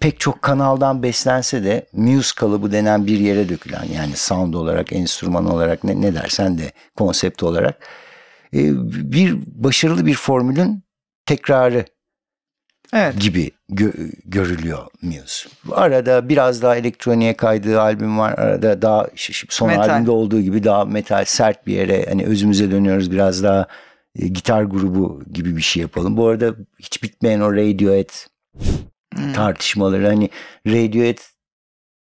pek çok kanaldan beslense de Muse kalıbı denen bir yere dökülen yani sound olarak, enstrüman olarak ne, ne dersen de konsept olarak e, bir başarılı bir formülün tekrarı evet. gibi gö görülüyor Muse. Arada biraz daha elektroniğe kaydığı albüm var. Arada daha son metal. albümde olduğu gibi daha metal sert bir yere hani özümüze dönüyoruz biraz daha e, gitar grubu gibi bir şey yapalım. Bu arada hiç bitmeyen o Radiohead hmm. tartışmaları hani Radiohead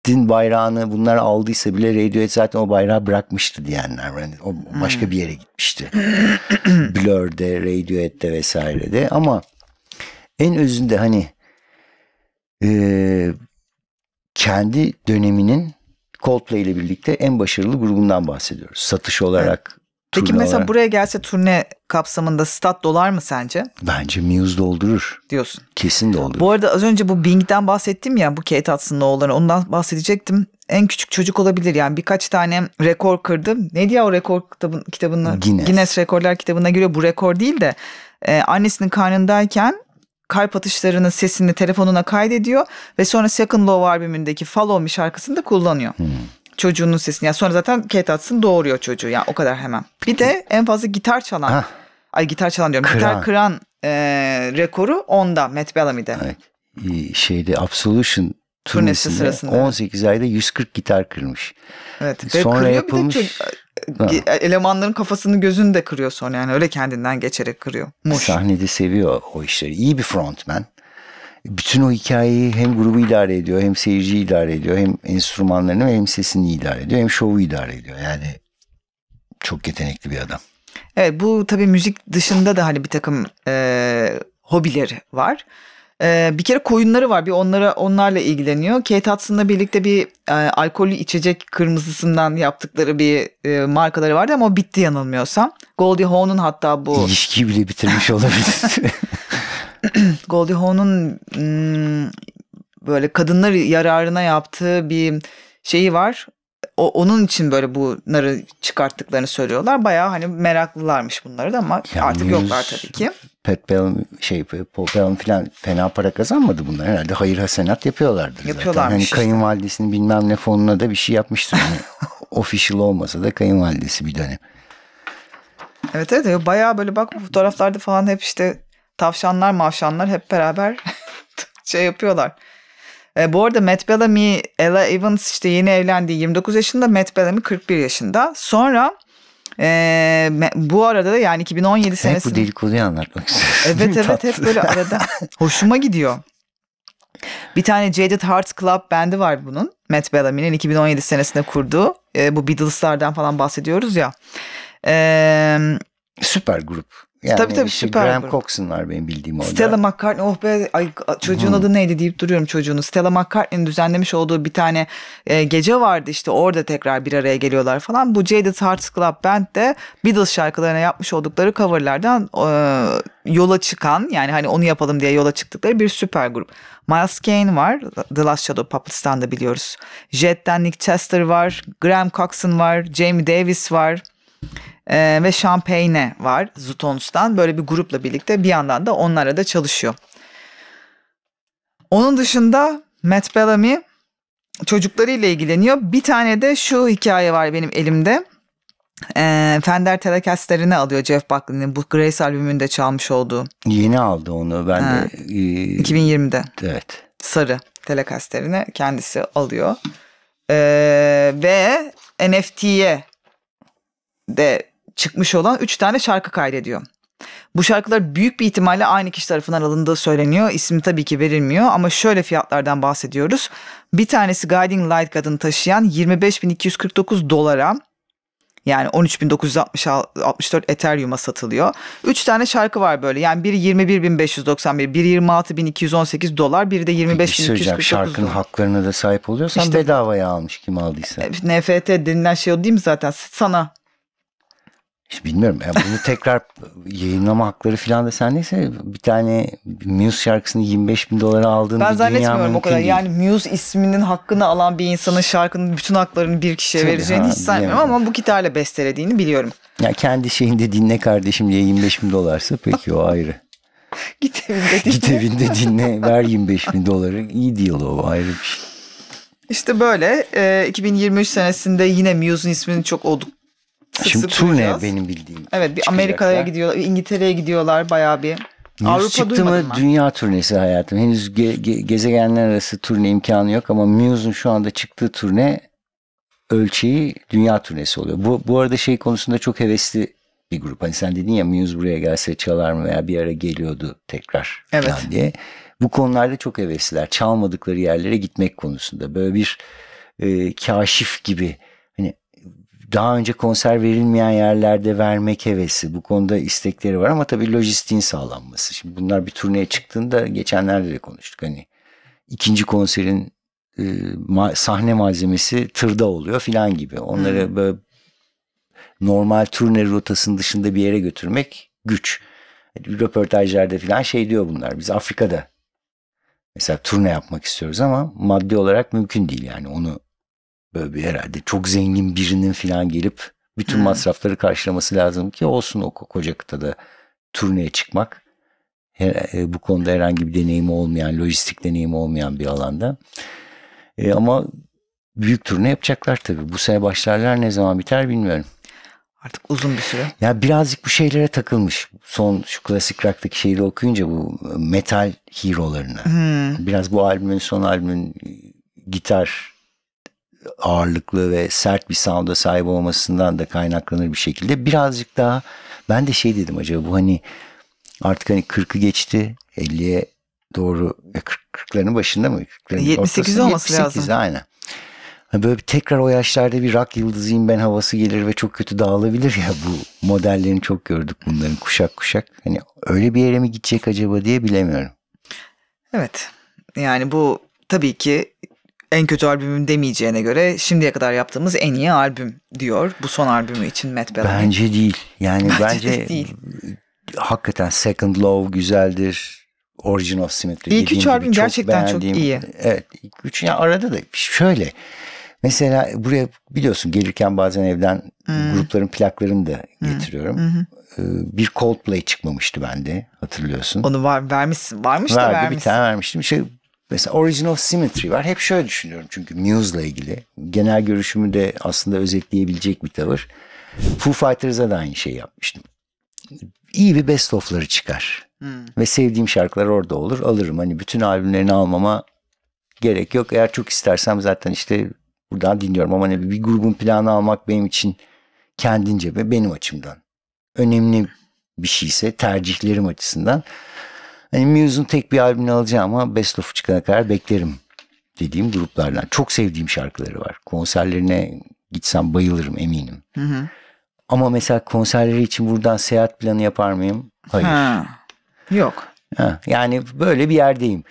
din bayrağını bunlar aldıysa bile Radiohead zaten o bayrağı bırakmıştı diyenler. Yani o hmm. başka bir yere gitmişti. Blur'de, Radiohead'de vesairede ama en özünde hani e, kendi döneminin Coldplay ile birlikte en başarılı grubundan bahsediyoruz. Satış olarak. Evet. Peki mesela olarak. buraya gelse turne kapsamında stat dolar mı sence? Bence Muse doldurur. Diyorsun. Kesin doldurur. Bu arada az önce bu Bing'den bahsettim ya bu Kate Hudson'ın oğulları ondan bahsedecektim. En küçük çocuk olabilir yani birkaç tane rekor kırdı. Ne diye o rekor kitabın, kitabına? Guinness. Guinness Rekorlar kitabına giriyor. Bu rekor değil de e, annesinin karnındayken kalp atışlarının sesini telefonuna kaydediyor ve sonra Second Love albümündeki Follow Me şarkısını da kullanıyor. Hmm. Çocuğunun sesini. Yani sonra zaten Kate Hudson doğuruyor çocuğu. Yani o kadar hemen. Bir de en fazla gitar çalan. Heh. Ay gitar çalan diyorum. Kıran. Gitar kıran e, rekoru onda Matt Bellamy'de. Evet. Şeyde Absolution turnesinde, sırasında. 18 ayda 140 gitar kırmış. Evet. Sonra yapılmış. Bir de ço- Ha. E, elemanların kafasını gözünü de kırıyor sonra yani öyle kendinden geçerek kırıyor. Muş. Sahnede seviyor o işleri. İyi bir frontman. Bütün o hikayeyi hem grubu idare ediyor hem seyirciyi idare ediyor hem enstrümanlarını hem sesini idare ediyor hem şovu idare ediyor. Yani çok yetenekli bir adam. Evet bu tabii müzik dışında da hani bir takım e, hobileri var. Ee, bir kere koyunları var. Bir onlara onlarla ilgileniyor. Kate Hudson'la birlikte bir e, alkollü içecek kırmızısından yaptıkları bir e, markaları vardı ama o bitti yanılmıyorsam. Goldie Hawn'un hatta bu... İlişki bile bitirmiş olabilir. Goldie Hawn'un hmm, böyle kadınlar yararına yaptığı bir şeyi var. O, onun için böyle bunları çıkarttıklarını söylüyorlar. Bayağı hani meraklılarmış bunları da ama yani artık yoklar tabii ki. Pat Bellamy, şey, Paul Bellamy falan fena para kazanmadı bunlar. Herhalde hayır hasenat yapıyorlardır Yapıyorlarmış zaten. Hani işte. kayınvalidesinin bilmem ne fonuna da bir şey yapmıştır. Yani official olmasa da kayınvalidesi bir dönem. Evet evet bayağı böyle bak fotoğraflarda falan hep işte tavşanlar mavşanlar hep beraber şey yapıyorlar. E, bu arada Matt Bellamy, Ella Evans işte yeni evlendi. 29 yaşında, Matt Bellamy 41 yaşında. Sonra e, bu arada da yani 2017 hep senesinde. Hep bu dedikoduyu anlatmak istiyorsun. Evet evet hep böyle arada hoşuma gidiyor. Bir tane Jaded Heart Club Bandı var bunun. Matt Bellamy'nin 2017 senesinde kurduğu. E, bu Beatles'lardan falan bahsediyoruz ya. E, Süper grup. E, yani tabii tabii işte süper. Graham grup. Coxon var benim bildiğim orada. Stella McCartney oh be ay, çocuğun hmm. adı neydi deyip duruyorum çocuğunu. Stella McCartney'in düzenlemiş olduğu bir tane e, gece vardı işte orada tekrar bir araya geliyorlar falan. Bu Jaded Hearts Club Band de Beatles şarkılarına yapmış oldukları coverlardan e, yola çıkan yani hani onu yapalım diye yola çıktıkları bir süper grup. Miles Kane var. The Last Shadow Puppets'tan da biliyoruz. Jet'ten Nick Chester var. Graham Coxon var. Jamie Davis var e, ve Champagne var Zutonustan Böyle bir grupla birlikte bir yandan da onlara da çalışıyor. Onun dışında Matt Bellamy çocuklarıyla ilgileniyor. Bir tane de şu hikaye var benim elimde. E, ee, Fender Telecaster'ini alıyor Jeff Buckley'nin. Bu Grace albümünde çalmış olduğu. Yeni aldı onu ben ha, de. E, 2020'de. Evet. Sarı Telecaster'ini kendisi alıyor. E, ve NFT'ye de çıkmış olan 3 tane şarkı kaydediyor. Bu şarkılar büyük bir ihtimalle aynı kişi tarafından alındığı söyleniyor. İsmi tabii ki verilmiyor ama şöyle fiyatlardan bahsediyoruz. Bir tanesi Guiding Light kadını taşıyan 25.249 dolara yani 13.964 Ethereum'a satılıyor. 3 tane şarkı var böyle. Yani biri 21.591, biri 26.218 dolar, biri de 25.249 şey Şarkının haklarına da sahip oluyorsan işte, bedavaya almış kim aldıysa. NFT denilen şey o değil mi zaten? Sana Bilmiyorum. Yani bunu tekrar yayınlama hakları falan da sen neyse bir tane Muse şarkısını 25 bin dolara aldığın Ben zannetmiyorum o kadar. Değil. Yani Muse isminin hakkını alan bir insanın şarkının bütün haklarını bir kişiye Tabii vereceğini ha, hiç sanmıyorum ama bu gitarla bestelediğini biliyorum. Ya kendi şeyinde dinle kardeşim diye 25 bin dolarsa peki o ayrı. Git evinde dinle. Git evinde dinle ver 25 bin doları. İyi deal o ayrı bir şey. İşte böyle 2023 e, senesinde yine Muse'un isminin çok olduk, Sık Şimdi turne benim bildiğim. Evet bir Amerika'ya gidiyorlar, İngiltere'ye gidiyorlar bayağı bir. Henüz Avrupa çıktı mı ben. dünya turnesi hayatım. Henüz ge- ge- gezegenler arası turne imkanı yok ama Muse'un şu anda çıktığı turne ölçeği dünya turnesi oluyor. Bu, bu arada şey konusunda çok hevesli bir grup. Hani sen dedin ya Muse buraya gelse çalar mı veya bir ara geliyordu tekrar evet. diye. Bu konularda çok hevesliler. Çalmadıkları yerlere gitmek konusunda. Böyle bir e, kaşif gibi daha önce konser verilmeyen yerlerde vermek hevesi bu konuda istekleri var ama tabii lojistiğin sağlanması. Şimdi bunlar bir turneye çıktığında geçenlerde de konuştuk hani ikinci konserin e, ma sahne malzemesi tırda oluyor filan gibi. Onları hmm. böyle normal turne rotasının dışında bir yere götürmek güç. Röportajlarda filan şey diyor bunlar. Biz Afrika'da mesela turne yapmak istiyoruz ama maddi olarak mümkün değil yani onu böyle bir herhalde çok zengin birinin falan gelip bütün hmm. masrafları karşılaması lazım ki olsun o koca kıtada turneye çıkmak. Her, e, bu konuda herhangi bir deneyimi olmayan, lojistik deneyimi olmayan bir alanda. E, ama büyük turne yapacaklar tabii. Bu sene başlarlar ne zaman biter bilmiyorum. Artık uzun bir süre. Ya birazcık bu şeylere takılmış. Son şu klasik rock'taki şeyleri okuyunca bu metal hero'larına. Hmm. Biraz bu albümün son albümün e, gitar ağırlıklı ve sert bir sound'a sahip olmasından da kaynaklanır bir şekilde. Birazcık daha ben de şey dedim acaba bu hani artık hani 40'ı geçti 50'ye doğru 40'ların e, başında mı? 40'ların 78 olması 78, lazım. aynen. Böyle bir tekrar o yaşlarda bir rock yıldızıyım ben havası gelir ve çok kötü dağılabilir ya bu modellerini çok gördük bunların kuşak kuşak. Hani öyle bir yere mi gidecek acaba diye bilemiyorum. Evet yani bu tabii ki en kötü albümüm demeyeceğine göre şimdiye kadar yaptığımız en iyi albüm diyor. Bu son albümü için Matt Bellamy. Bence değil. Yani bence, bence değil. hakikaten Second Love güzeldir. Origin of Symmetry. İlk üç albüm gerçekten çok, çok iyi. Evet. Ilk üç, yani arada da şöyle. Mesela buraya biliyorsun gelirken bazen evden hmm. grupların plaklarını da getiriyorum. Hmm. Bir Coldplay çıkmamıştı bende hatırlıyorsun. Onu var, vermiş, varmış Vardı, da vermişsin. Bir tane vermiştim. Şey, Mesela original symmetry var. Hep şöyle düşünüyorum çünkü Muse'la ilgili. Genel görüşümü de aslında özetleyebilecek bir tavır. Foo Fighters'a da aynı şey yapmıştım. İyi bir best of'ları çıkar. Hmm. Ve sevdiğim şarkılar orada olur. Alırım. Hani bütün albümlerini almama gerek yok. Eğer çok istersem zaten işte buradan dinliyorum. Ama hani bir grubun planı almak benim için kendince ve benim açımdan önemli bir şeyse tercihlerim açısından yani Muse'un tek bir albümünü alacağım ama Best of çıkana kadar beklerim dediğim gruplardan. Çok sevdiğim şarkıları var. Konserlerine gitsem bayılırım eminim. Hı hı. Ama mesela konserleri için buradan seyahat planı yapar mıyım? Hayır. Ha, yok. Ha, yani böyle bir yerdeyim.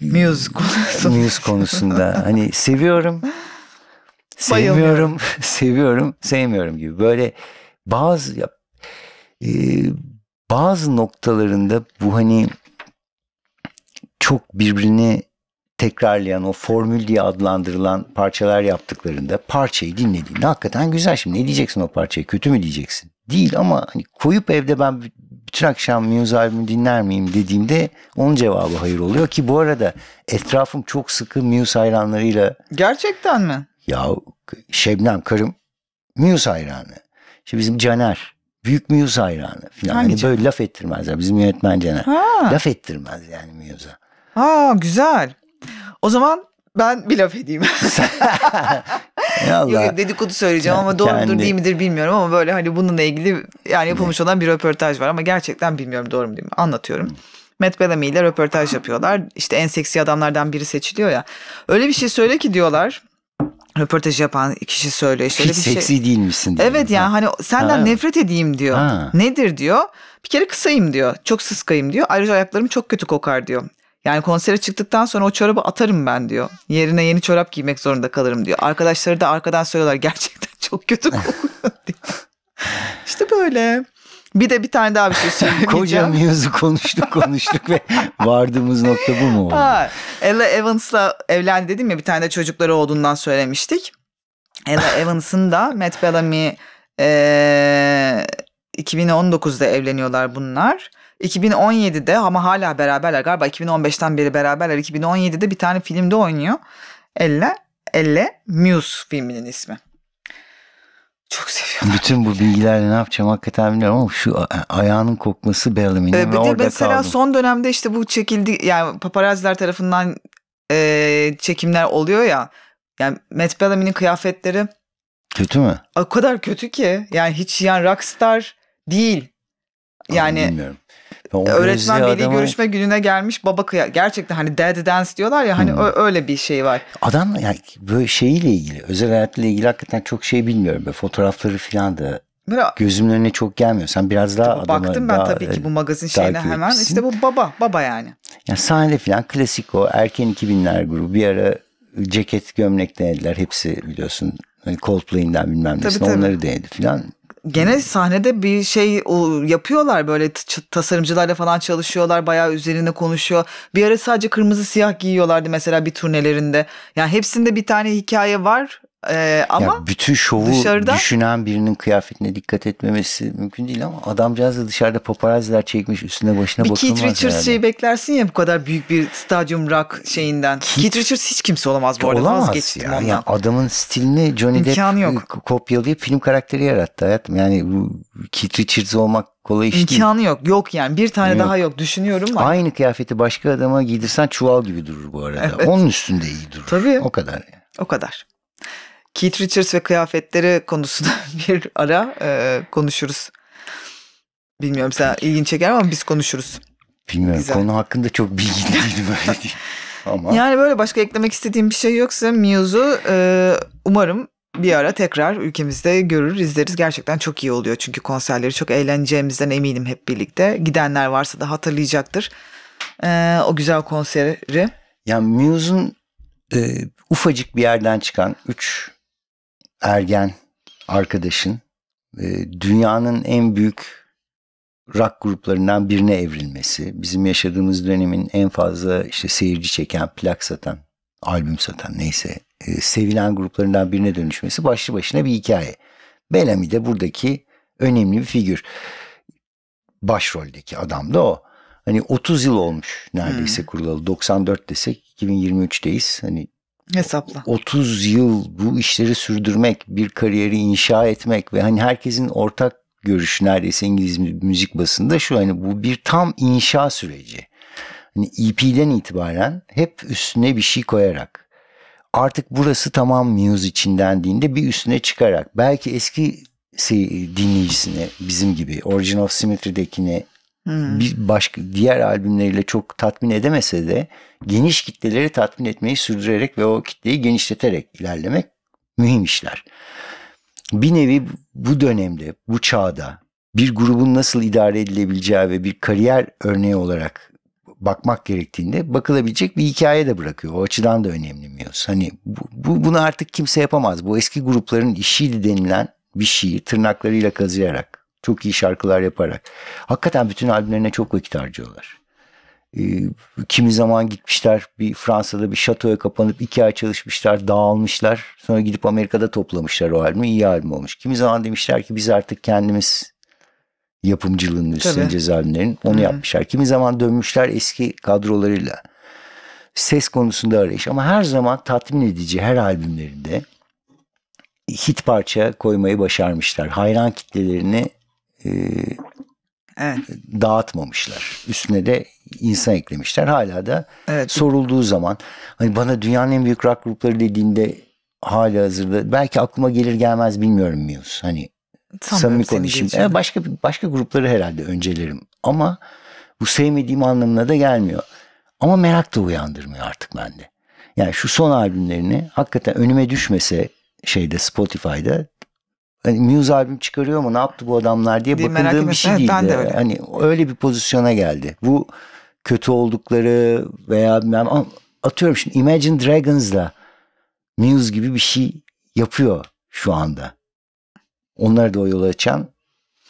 Muse konusunda. Muse konusunda. hani seviyorum. Sevmiyorum. seviyorum. Sevmiyorum gibi. Böyle bazı e, bazı noktalarında bu hani çok birbirini tekrarlayan o formül diye adlandırılan parçalar yaptıklarında parçayı dinlediğinde hakikaten güzel. Şimdi ne diyeceksin o parçaya? Kötü mü diyeceksin? Değil ama hani koyup evde ben bütün akşam Muse albümü dinler miyim dediğimde onun cevabı hayır oluyor ki bu arada etrafım çok sıkı Muse hayranlarıyla. Gerçekten mi? Ya Şebnem karım Muse hayranı. İşte bizim Caner büyük Muse hayranı falan. hani böyle laf ettirmezler. Bizim yönetmen Caner. Ha. Laf ettirmez yani Muse'a. Ha güzel. O zaman ben bir laf edeyim. Yok, dedikodu söyleyeceğim ama doğru kendi... mudur değil midir bilmiyorum ama böyle hani bununla ilgili yani yapılmış olan bir röportaj var ama gerçekten bilmiyorum doğru mu değil mi anlatıyorum. Hmm. Matt Bellamy ile röportaj yapıyorlar. İşte en seksi adamlardan biri seçiliyor ya. Öyle bir şey söyle ki diyorlar röportaj yapan kişi söylüyor işte. Hiç bir şey- seksi şey. değilmişsin diyor. Evet yani ha. hani senden ha. nefret edeyim diyor. Ha. Nedir diyor. Bir kere kısayım diyor. Çok sıskayım diyor. Ayrıca ayaklarım çok kötü kokar diyor. Yani konsere çıktıktan sonra o çorabı atarım ben diyor. Yerine yeni çorap giymek zorunda kalırım diyor. Arkadaşları da arkadan söylüyorlar gerçekten çok kötü kokuyor İşte böyle. Bir de bir tane daha bir şey söyleyeceğim. Koca mevzu konuştuk konuştuk ve vardığımız nokta bu mu oldu? Ha, Ella Evans'la evlendi dedim ya bir tane de çocukları olduğundan söylemiştik. Ella Evans'ın da Matt Bellamy e, 2019'da evleniyorlar bunlar. 2017'de ama hala beraberler galiba 2015'ten beri beraberler. 2017'de bir tane filmde oynuyor. Elle, Elle Muse filminin ismi. Çok seviyorum. Bütün bu bilgilerle ne yapacağım hakikaten bilmiyorum ama şu ayağının kokması Bellamy'nin ee, de orada kaldım. son dönemde işte bu çekildi yani paparazziler tarafından e, çekimler oluyor ya. Yani Matt Bellamy'nin kıyafetleri Kötü mü? O kadar kötü ki. Yani hiç yani rockstar değil. Yani Bilmiyorum öğretmen veli adama... görüşme gününe gelmiş baba kıya gerçekten hani dad dance diyorlar ya hani hmm. öyle bir şey var. Adam yani böyle şeyiyle ilgili özel hayatla ilgili hakikaten çok şey bilmiyorum. Böyle fotoğrafları falan da Böyle, gözümün önüne çok gelmiyor. Sen biraz daha adama Baktım ben daha, tabii ki e, bu magazin şeyine hemen. Etmişsin. İşte bu baba, baba yani. Yani sahnede falan klasik o erken 2000'ler grubu. Bir ara ceket gömlek denediler hepsi biliyorsun. Hani Coldplay'inden bilmem nesine onları denedi falan gene sahnede bir şey yapıyorlar böyle tasarımcılarla falan çalışıyorlar bayağı üzerinde konuşuyor. Bir ara sadece kırmızı siyah giyiyorlardı mesela bir turnelerinde. Yani hepsinde bir tane hikaye var ee, ama ya bütün şovu dışarıda... düşünen birinin kıyafetine dikkat etmemesi mümkün değil ama adamcağız da dışarıda paparazziler çekmiş üstüne başına bir bakılmaz. Bir Keith Richards şeyi beklersin ya bu kadar büyük bir stadyum rock şeyinden. Keith, Keith Richards hiç kimse olamaz bu arada olamaz ya. ondan. Yani adamın stilini Johnny Depp e, kopyalayıp film karakteri yarattı hayatım. Yani bu Keith Richards olmak kolay iş İmkanı değil. İmkanı yok. Yok yani bir tane yok. daha yok. Düşünüyorum ama. Aynı kıyafeti başka adama giydirsen çuval gibi durur bu arada. Evet. Onun üstünde iyi durur. Tabii. O kadar yani. O kadar. Keith Richards ve kıyafetleri konusunda bir ara e, konuşuruz. Bilmiyorum sen ilgin çeker ama biz konuşuruz. Bilmiyorum Güzel. konu hakkında çok bilgili değilim öyle Ama... Yani böyle başka eklemek istediğim bir şey yoksa Muse'u e, umarım bir ara tekrar ülkemizde görür izleriz. Gerçekten çok iyi oluyor çünkü konserleri çok eğleneceğimizden eminim hep birlikte. Gidenler varsa da hatırlayacaktır e, o güzel konseri. Yani Muse'un e, ufacık bir yerden çıkan üç ergen arkadaşın e, dünyanın en büyük rock gruplarından birine evrilmesi, bizim yaşadığımız dönemin en fazla işte seyirci çeken, plak satan, albüm satan neyse e, sevilen gruplarından birine dönüşmesi başlı başına bir hikaye. Bellamy de buradaki önemli bir figür. Başroldeki adam da o. Hani 30 yıl olmuş neredeyse hmm. kurulalı. 94 desek 2023'teyiz. Hani Hesapla. 30 yıl bu işleri sürdürmek, bir kariyeri inşa etmek ve hani herkesin ortak görüş neredeyse İngiliz müzik basında şu hani bu bir tam inşa süreci. Hani EP'den itibaren hep üstüne bir şey koyarak artık burası tamam Muse için dendiğinde bir üstüne çıkarak belki eski dinleyicisine bizim gibi Origin of Symmetry'dekini Hmm. Bir başka diğer albümleriyle çok tatmin edemese de geniş kitleleri tatmin etmeyi sürdürerek ve o kitleyi genişleterek ilerlemek mühim işler. Bir nevi bu dönemde, bu çağda bir grubun nasıl idare edilebileceği ve bir kariyer örneği olarak bakmak gerektiğinde bakılabilecek bir hikaye de bırakıyor. O açıdan da önemli miyiz? Hani bu, bu, bunu artık kimse yapamaz. Bu eski grupların işiydi denilen bir şeyi tırnaklarıyla kazıyarak çok iyi şarkılar yaparak. Hakikaten bütün albümlerine çok vakit harcıyorlar. E, kimi zaman gitmişler bir Fransa'da bir şatoya kapanıp iki ay çalışmışlar, dağılmışlar. Sonra gidip Amerika'da toplamışlar o albümü. iyi albüm olmuş. Kimi zaman demişler ki biz artık kendimiz yapımcılığını üstleneceğiz albümlerin. Onu Hı-hı. yapmışlar. Kimi zaman dönmüşler eski kadrolarıyla. Ses konusunda arayış ama her zaman tatmin edici her albümlerinde hit parça koymayı başarmışlar. Hayran kitlelerini e, evet. dağıtmamışlar. Üstüne de insan eklemişler. Hala da evet. sorulduğu zaman hani bana dünyanın en büyük rock grupları dediğinde hala hazırda belki aklıma gelir gelmez bilmiyorum Muse. Hani Sanırım samimi konuşayım. Ee, başka başka grupları herhalde öncelerim ama bu sevmediğim anlamına da gelmiyor. Ama merak da uyandırmıyor artık bende. Yani şu son albümlerini hakikaten önüme düşmese şeyde Spotify'da hani Muse albüm çıkarıyor mu ne yaptı bu adamlar diye, diye bakıldığım bir şey evet, değildi. Ben de öyle. Hani öyle bir pozisyona geldi. Bu kötü oldukları veya ben atıyorum şimdi Imagine Dragons'la Muse gibi bir şey yapıyor şu anda. Onlar da o yol açan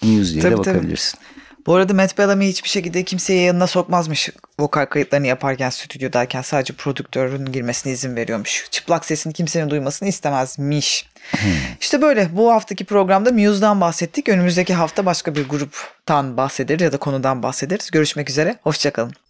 Muse diye tabii, de bakabilirsin. Tabii. Bu arada Matt Bellamy hiçbir şekilde kimseyi yanına sokmazmış vokal kayıtlarını yaparken stüdyodayken sadece prodüktörün girmesine izin veriyormuş. Çıplak sesini kimsenin duymasını istemezmiş. Hmm. İşte böyle bu haftaki programda Muse'dan bahsettik. Önümüzdeki hafta başka bir gruptan bahsederiz ya da konudan bahsederiz. Görüşmek üzere, hoşçakalın.